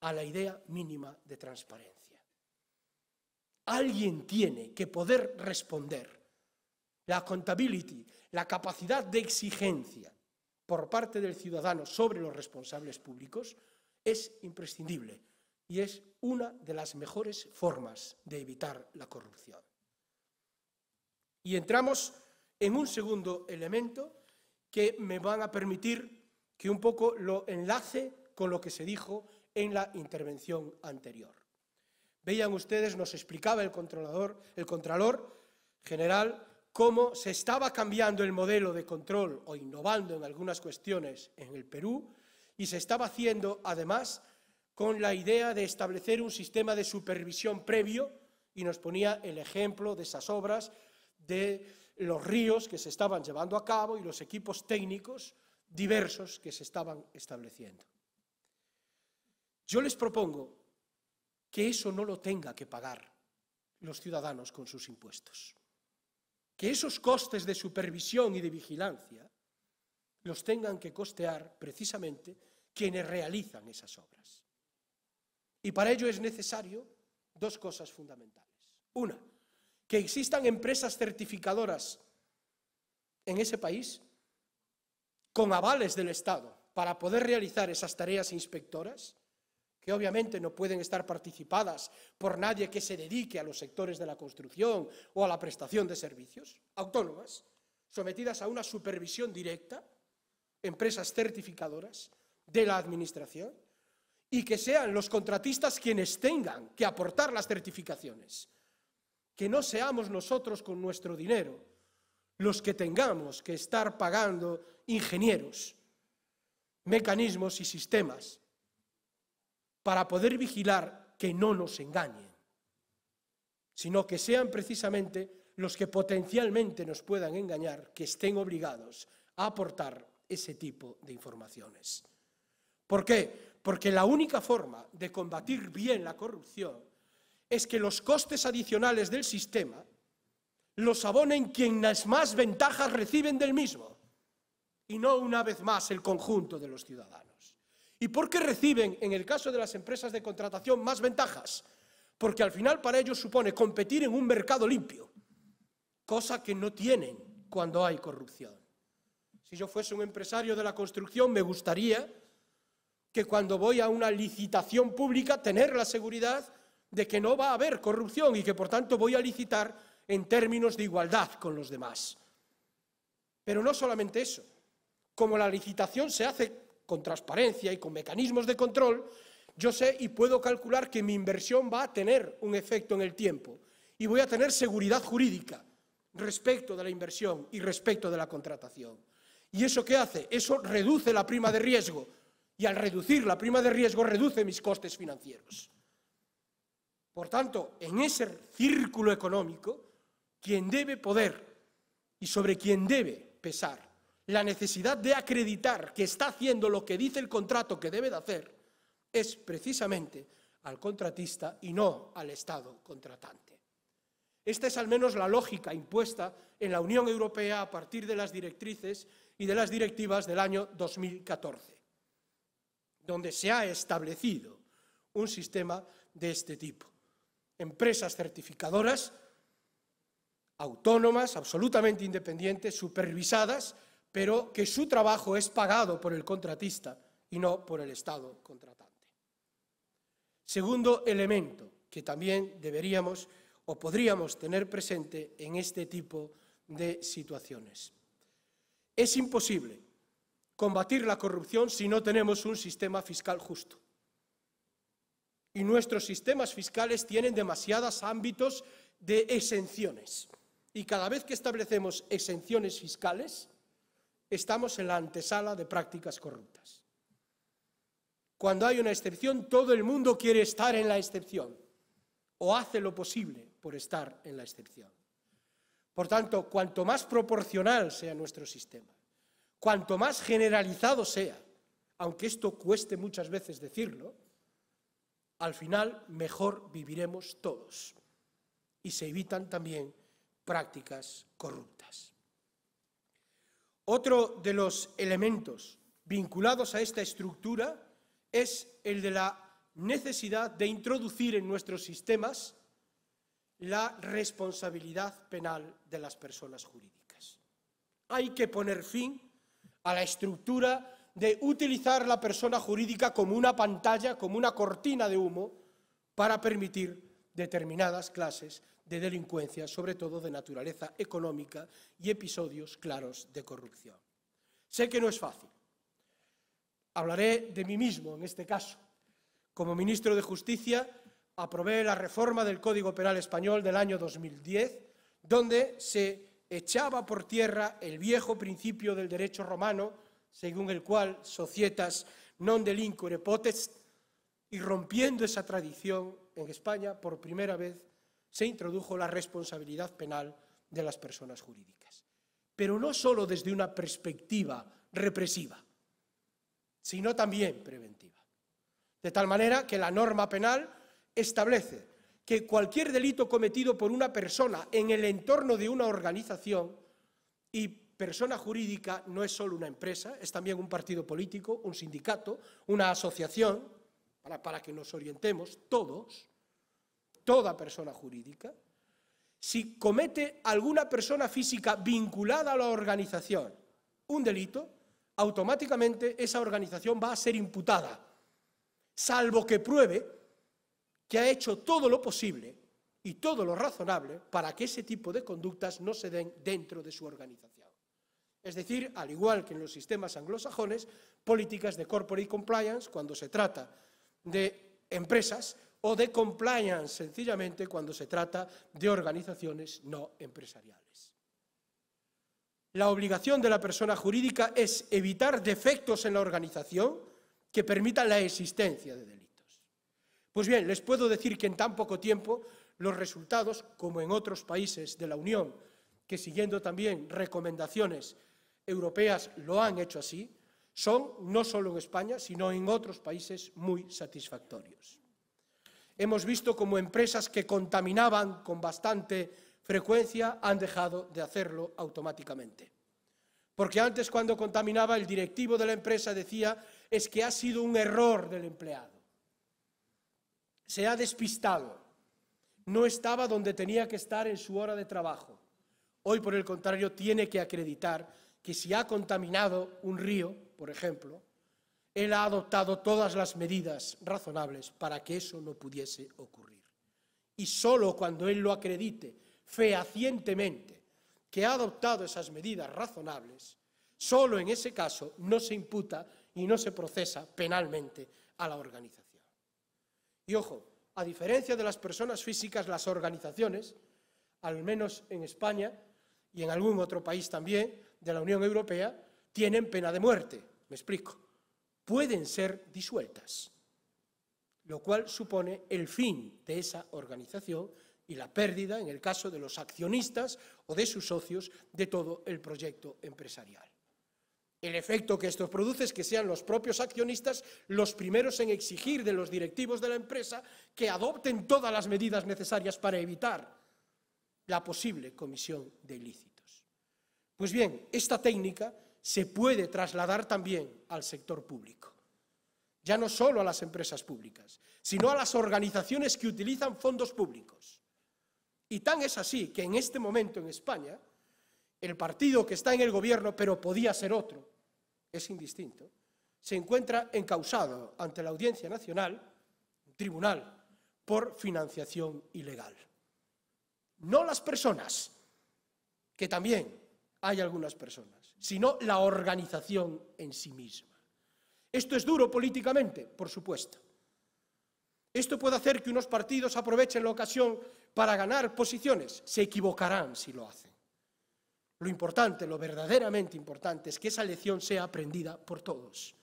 a la idea mínima de transparencia. Alguien tiene que poder responder. La accountability, la capacidad de exigencia por parte del ciudadano sobre los responsables públicos es imprescindible y es una de las mejores formas de evitar la corrupción. Y entramos en un segundo elemento que me van a permitir que un poco lo enlace con lo que se dijo en la intervención anterior. Veían ustedes, nos explicaba el controlador, el contralor general, cómo se estaba cambiando el modelo de control o innovando en algunas cuestiones en el Perú y se estaba haciendo además con la idea de establecer un sistema de supervisión previo y nos ponía el ejemplo de esas obras, de los ríos que se estaban llevando a cabo y los equipos técnicos diversos que se estaban estableciendo. Yo les propongo que eso no lo tenga que pagar los ciudadanos con sus impuestos, que esos costes de supervisión y de vigilancia los tengan que costear precisamente quienes realizan esas obras. Y para ello es necesario dos cosas fundamentales. Una, que existan empresas certificadoras en ese país con avales del Estado para poder realizar esas tareas inspectoras, que obviamente no pueden estar participadas por nadie que se dedique a los sectores de la construcción o a la prestación de servicios, autónomas, sometidas a una supervisión directa, empresas certificadoras de la Administración, y que sean los contratistas quienes tengan que aportar las certificaciones. Que no seamos nosotros con nuestro dinero los que tengamos que estar pagando ingenieros, mecanismos y sistemas para poder vigilar que no nos engañen, sino que sean precisamente los que potencialmente nos puedan engañar que estén obligados a aportar ese tipo de informaciones. ¿Por qué? Porque la única forma de combatir bien la corrupción es que los costes adicionales del sistema los abonen quienes más ventajas reciben del mismo y no una vez más el conjunto de los ciudadanos. ¿Y por qué reciben, en el caso de las empresas de contratación, más ventajas? Porque al final para ellos supone competir en un mercado limpio, cosa que no tienen cuando hay corrupción. Si yo fuese un empresario de la construcción, me gustaría que cuando voy a una licitación pública tener la seguridad de que no va a haber corrupción y que por tanto voy a licitar en términos de igualdad con los demás. Pero no solamente eso. Como la licitación se hace con transparencia y con mecanismos de control, yo sé y puedo calcular que mi inversión va a tener un efecto en el tiempo y voy a tener seguridad jurídica respecto de la inversión y respecto de la contratación. ¿Y eso qué hace? Eso reduce la prima de riesgo y al reducir la prima de riesgo reduce mis costes financieros. Por tanto, en ese círculo económico, quien debe poder y sobre quien debe pesar la necesidad de acreditar que está haciendo lo que dice el contrato que debe de hacer es precisamente al contratista y no al Estado contratante. Esta es al menos la lógica impuesta en la Unión Europea a partir de las directrices y de las directivas del año 2014 donde se ha establecido un sistema de este tipo. Empresas certificadoras autónomas, absolutamente independientes, supervisadas, pero que su trabajo es pagado por el contratista y no por el Estado contratante. Segundo elemento que también deberíamos o podríamos tener presente en este tipo de situaciones. Es imposible combatir la corrupción si no tenemos un sistema fiscal justo. Y nuestros sistemas fiscales tienen demasiados ámbitos de exenciones. Y cada vez que establecemos exenciones fiscales, estamos en la antesala de prácticas corruptas. Cuando hay una excepción, todo el mundo quiere estar en la excepción o hace lo posible por estar en la excepción. Por tanto, cuanto más proporcional sea nuestro sistema, Cuanto más generalizado sea, aunque esto cueste muchas veces decirlo, al final mejor viviremos todos y se evitan también prácticas corruptas. Otro de los elementos vinculados a esta estructura es el de la necesidad de introducir en nuestros sistemas la responsabilidad penal de las personas jurídicas. Hay que poner fin a la estructura de utilizar la persona jurídica como una pantalla, como una cortina de humo, para permitir determinadas clases de delincuencia, sobre todo de naturaleza económica y episodios claros de corrupción. Sé que no es fácil. Hablaré de mí mismo en este caso. Como ministro de Justicia, aprobé la reforma del Código Penal Español del año 2010, donde se echaba por tierra el viejo principio del derecho romano, según el cual societas non delinquere potest, y rompiendo esa tradición en España, por primera vez se introdujo la responsabilidad penal de las personas jurídicas. Pero no solo desde una perspectiva represiva, sino también preventiva. De tal manera que la norma penal establece que cualquier delito cometido por una persona en el entorno de una organización y persona jurídica no es solo una empresa, es también un partido político, un sindicato, una asociación, para, que nos orientemos todos, toda persona jurídica, si comete alguna persona física vinculada a la organización un delito, automáticamente esa organización va a ser imputada, salvo que pruebe que ha hecho todo lo posible y todo lo razonable para que ese tipo de conductas no se den dentro de su organización. Es decir, al igual que en los sistemas anglosajones, políticas de corporate compliance cuando se trata de empresas o de compliance sencillamente cuando se trata de organizaciones no empresariales. La obligación de la persona jurídica es evitar defectos en la organización que permitan la existencia de delitos. Pues bien, les puedo decir que en tan poco tiempo los resultados, como en otros países de la Unión, que siguiendo también recomendaciones europeas lo han hecho así, son, no solo en España, sino en otros países muy satisfactorios. Hemos visto como empresas que contaminaban con bastante frecuencia han dejado de hacerlo automáticamente. Porque antes cuando contaminaba el directivo de la empresa decía es que ha sido un error del empleado se ha despistado, no estaba donde tenía que estar en su hora de trabajo. Hoy, por el contrario, tiene que acreditar que si ha contaminado un río, por ejemplo, él ha adoptado todas las medidas razonables para que eso no pudiese ocurrir. Y solo cuando él lo acredite fehacientemente que ha adoptado esas medidas razonables, solo en ese caso no se imputa y no se procesa penalmente a la organización. Y ojo, a diferencia de las personas físicas, las organizaciones, al menos en España y en algún otro país también de la Unión Europea, tienen pena de muerte. Me explico. Pueden ser disueltas, lo cual supone el fin de esa organización y la pérdida, en el caso de los accionistas o de sus socios, de todo el proyecto empresarial. El efecto que esto produce es que sean los propios accionistas los primeros en exigir de los directivos de la empresa que adopten todas las medidas necesarias para evitar la posible comisión de ilícitos. Pues bien, esta técnica se puede trasladar también al sector público, ya no solo a las empresas públicas, sino a las organizaciones que utilizan fondos públicos. Y tan es así que en este momento en España el partido que está en el gobierno, pero podía ser otro, es indistinto, se encuentra encausado ante la Audiencia Nacional, un tribunal, por financiación ilegal. No las personas, que también hay algunas personas, sino la organización en sí misma. Esto es duro políticamente, por supuesto. Esto puede hacer que unos partidos aprovechen la ocasión para ganar posiciones. Se equivocarán si lo hacen. Lo importante, lo verdaderamente importante es que esa lección sea aprendida por todos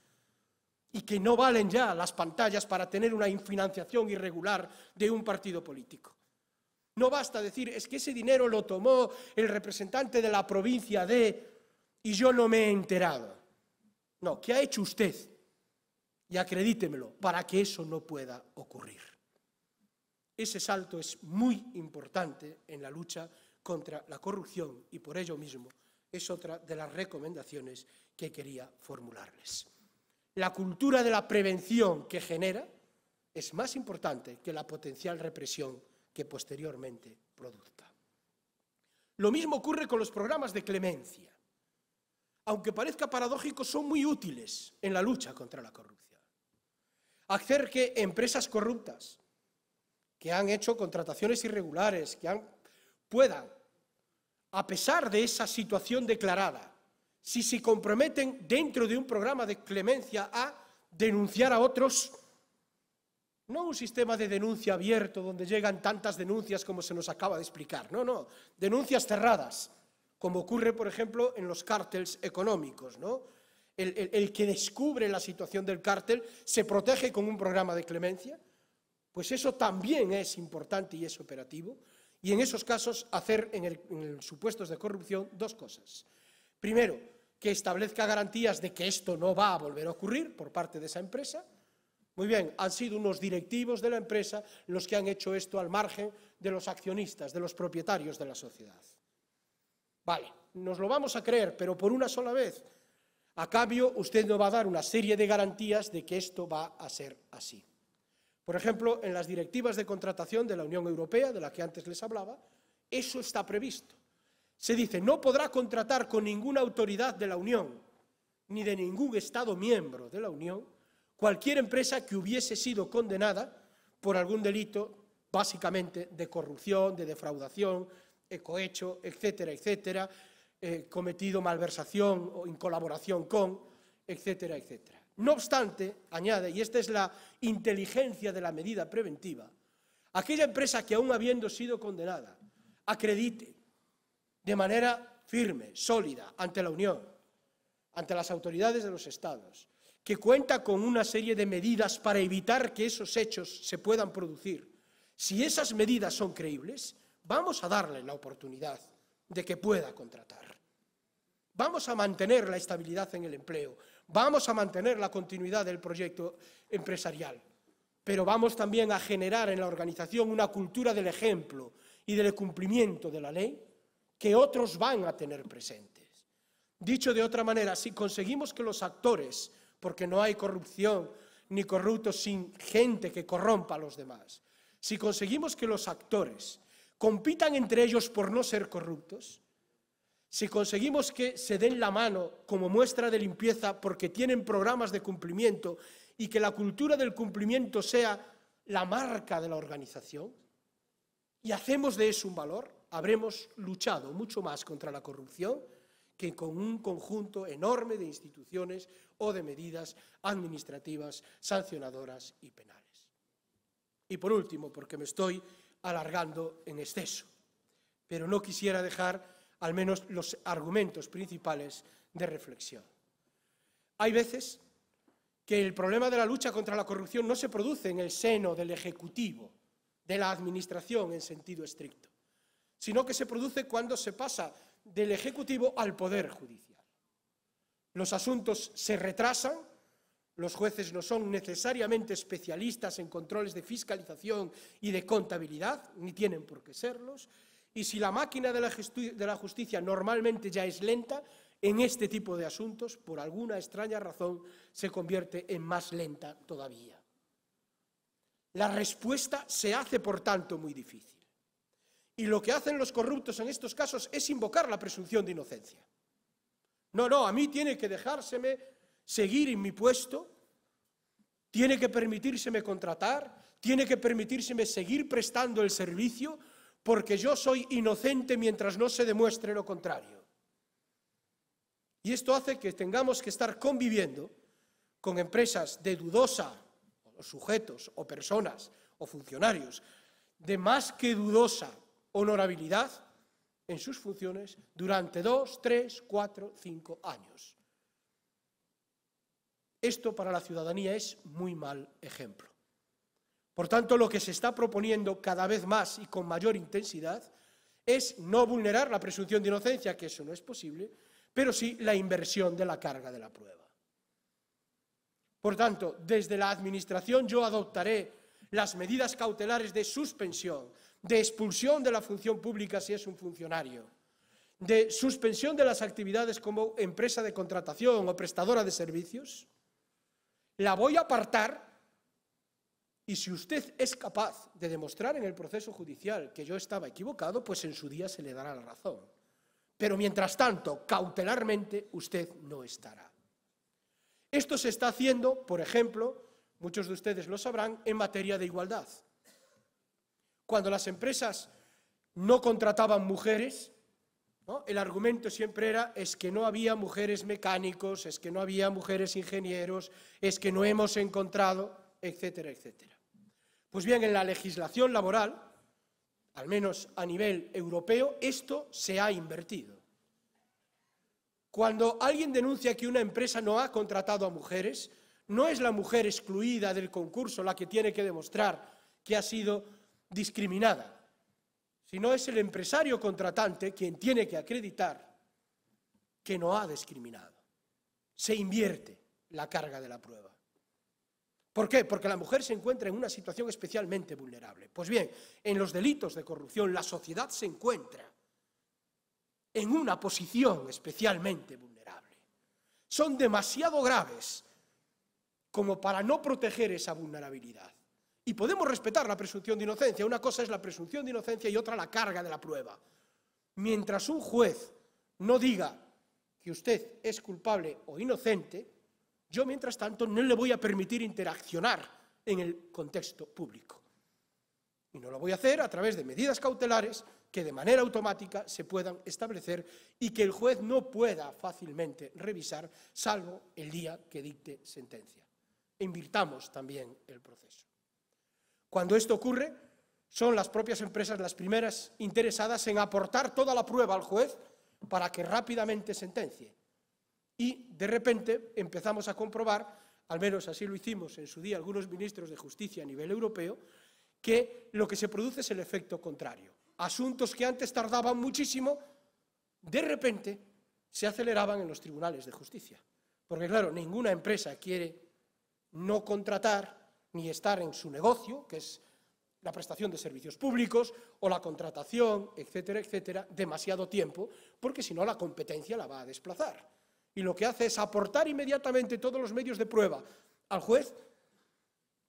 y que no valen ya las pantallas para tener una financiación irregular de un partido político. No basta decir, es que ese dinero lo tomó el representante de la provincia de y yo no me he enterado. No, ¿qué ha hecho usted? Y acredítemelo para que eso no pueda ocurrir. Ese salto es muy importante en la lucha contra la corrupción y por ello mismo es otra de las recomendaciones que quería formularles. La cultura de la prevención que genera es más importante que la potencial represión que posteriormente produzca. Lo mismo ocurre con los programas de clemencia. Aunque parezca paradójico, son muy útiles en la lucha contra la corrupción. Hacer que empresas corruptas, que han hecho contrataciones irregulares, que han puedan, a pesar de esa situación declarada, si se comprometen dentro de un programa de clemencia a denunciar a otros, no un sistema de denuncia abierto donde llegan tantas denuncias como se nos acaba de explicar, no, no, denuncias cerradas, como ocurre, por ejemplo, en los cárteles económicos, ¿no? El, que descubre la situación del cártel se protege con un programa de clemencia, pues eso también es importante y es operativo. Y en esos casos hacer en, el, supuestos de corrupción dos cosas. Primero, que establezca garantías de que esto no va a volver a ocurrir por parte de esa empresa. Muy bien, han sido unos directivos de la empresa los que han hecho esto al margen de los accionistas, de los propietarios de la sociedad. Vale, nos lo vamos a creer, pero por una sola vez. A cambio, usted nos va a dar una serie de garantías de que esto va a ser así. Por ejemplo, en las directivas de contratación de la Unión Europea, de la que antes les hablaba, eso está previsto. Se dice, no podrá contratar con ninguna autoridad de la Unión, ni de ningún Estado miembro de la Unión, cualquier empresa que hubiese sido condenada por algún delito, básicamente de corrupción, de defraudación, ecohecho, etcétera, etcétera, eh, cometido malversación o en colaboración con, etcétera, etcétera. No obstante, añade, y esta es la inteligencia de la medida preventiva, aquella empresa que aún habiendo sido condenada, acredite de manera firme, sólida, ante la Unión, ante las autoridades de los Estados, que cuenta con una serie de medidas para evitar que esos hechos se puedan producir. Si esas medidas son creíbles, vamos a darle la oportunidad de que pueda contratar. Vamos a mantener la estabilidad en el empleo. Vamos a mantener la continuidad del proyecto empresarial, pero vamos también a generar en la organización una cultura del ejemplo y del cumplimiento de la ley que otros van a tener presentes. Dicho de otra manera, si conseguimos que los actores, porque no hay corrupción ni corruptos sin gente que corrompa a los demás, si conseguimos que los actores compitan entre ellos por no ser corruptos, si conseguimos que se den la mano como muestra de limpieza porque tienen programas de cumplimiento y que la cultura del cumplimiento sea la marca de la organización y hacemos de eso un valor, habremos luchado mucho más contra la corrupción que con un conjunto enorme de instituciones o de medidas administrativas, sancionadoras y penales. Y por último, porque me estoy alargando en exceso, pero no quisiera dejar al menos los argumentos principales de reflexión. Hay veces que el problema de la lucha contra la corrupción no se produce en el seno del Ejecutivo, de la Administración en sentido estricto, sino que se produce cuando se pasa del Ejecutivo al Poder Judicial. Los asuntos se retrasan, los jueces no son necesariamente especialistas en controles de fiscalización y de contabilidad, ni tienen por qué serlos, y si la máquina de la, justicia normalmente ya es lenta, en este tipo de asuntos, por alguna extraña razón, se convierte en más lenta todavía. La respuesta se hace, por tanto, muy difícil. Y lo que hacen los corruptos en estos casos es invocar la presunción de inocencia. No, no, a mí tiene que dejárseme seguir en mi puesto, tiene que permitírseme contratar, tiene que permitírseme seguir prestando el servicio, porque yo soy inocente mientras no se demuestre lo contrario. Y esto hace que tengamos que estar conviviendo con empresas de dudosa, o sujetos, o personas, o funcionarios, de más que dudosa honorabilidad en sus funciones durante dos, tres, cuatro, cinco años. Esto para la ciudadanía es muy mal ejemplo. Por tanto, lo que se está proponiendo cada vez más y con mayor intensidad es no vulnerar la presunción de inocencia, que eso no es posible, pero sí la inversión de la carga de la prueba. Por tanto, desde la Administración yo adoptaré las medidas cautelares de suspensión, de expulsión de la función pública si es un funcionario, de suspensión de las actividades como empresa de contratación o prestadora de servicios, la voy a apartar y si usted es capaz de demostrar en el proceso judicial que yo estaba equivocado, pues en su día se le dará la razón. Pero mientras tanto, cautelarmente, usted no estará. Esto se está haciendo, por ejemplo, muchos de ustedes lo sabrán, en materia de igualdad. Cuando las empresas no contrataban mujeres, el argumento siempre era es que no había mujeres mecánicos, es que no había mujeres ingenieros, es que no hemos encontrado, etcétera, etcétera. Pues bien, en la legislación laboral, al menos a nivel europeo, esto se ha invertido. Cuando alguien denuncia que una empresa no ha contratado a mujeres, no es la mujer excluida del concurso la que tiene que demostrar que ha sido discriminada, sino es el empresario contratante quien tiene que acreditar que no ha discriminado. Se invierte la carga de la prueba. ¿Por qué? Porque la mujer se encuentra en una situación especialmente vulnerable. Pues bien, en los delitos de corrupción la sociedad se encuentra en una posición especialmente vulnerable. Son demasiado graves como para no proteger esa vulnerabilidad. Y podemos respetar la presunción de inocencia. Una cosa es la presunción de inocencia y otra la carga de la prueba. Mientras un juez no diga que usted es culpable o inocente, yo, mientras tanto, no le voy a permitir interaccionar en el contexto público. Y no lo voy a hacer a través de medidas cautelares que de manera automática se puedan establecer y que el juez no pueda fácilmente revisar, salvo el día que dicte sentencia. E invirtamos también el proceso. Cuando esto ocurre, son las propias empresas las primeras interesadas en aportar toda la prueba al juez para que rápidamente sentencie y de repente empezamos a comprobar, al menos así lo hicimos en su día algunos ministros de justicia a nivel europeo, que lo que se produce es el efecto contrario. Asuntos que antes tardaban muchísimo, de repente se aceleraban en los tribunales de justicia. Porque claro, ninguna empresa quiere no contratar ni estar en su negocio, que es la prestación de servicios públicos o la contratación, etcétera, etcétera, demasiado tiempo, porque si no la competencia la va a desplazar y lo que hace es aportar inmediatamente todos los medios de prueba al juez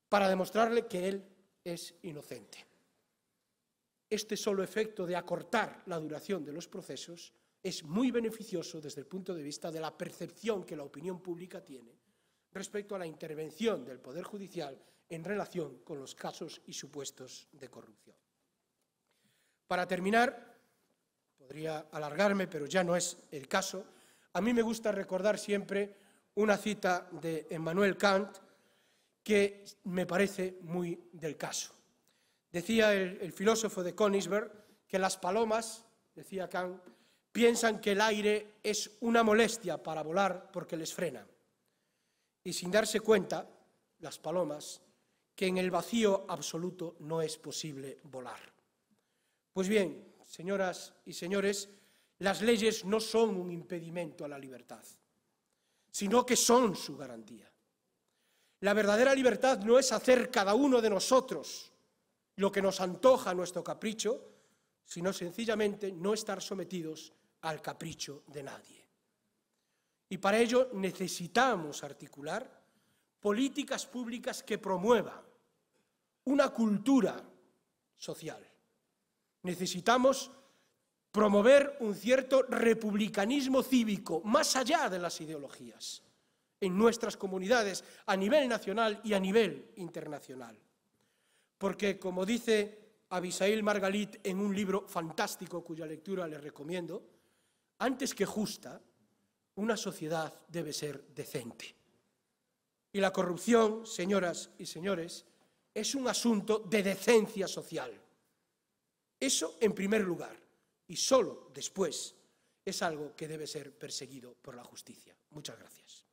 para demostrarle que él es inocente. Este solo efecto de acortar la duración de los procesos es muy beneficioso desde el punto de vista de la percepción que la opinión pública tiene respecto a la intervención del Poder Judicial en relación con los casos y supuestos de corrupción. Para terminar, podría alargarme, pero ya no es el caso, a mí me gusta recordar siempre una cita de Emmanuel Kant que me parece muy del caso. Decía el, filósofo de Königsberg que las palomas, decía Kant, piensan que el aire es una molestia para volar porque les frena. Y sin darse cuenta, las palomas, que en el vacío absoluto no es posible volar. Pues bien, señoras y señores, las leyes no son un impedimento a la libertad, sino que son su garantía. La verdadera libertad no es hacer cada uno de nosotros lo que nos antoja nuestro capricho, sino sencillamente no estar sometidos al capricho de nadie. Y para ello necesitamos articular políticas públicas que promuevan una cultura social. Necesitamos promover un cierto republicanismo cívico más allá de las ideologías en nuestras comunidades a nivel nacional y a nivel internacional. Porque, como dice Abisail Margalit en un libro fantástico cuya lectura le recomiendo, antes que justa, una sociedad debe ser decente. Y la corrupción, señoras y señores, es un asunto de decencia social. Eso en primer lugar y solo después es algo que debe ser perseguido por la justicia. Muchas gracias.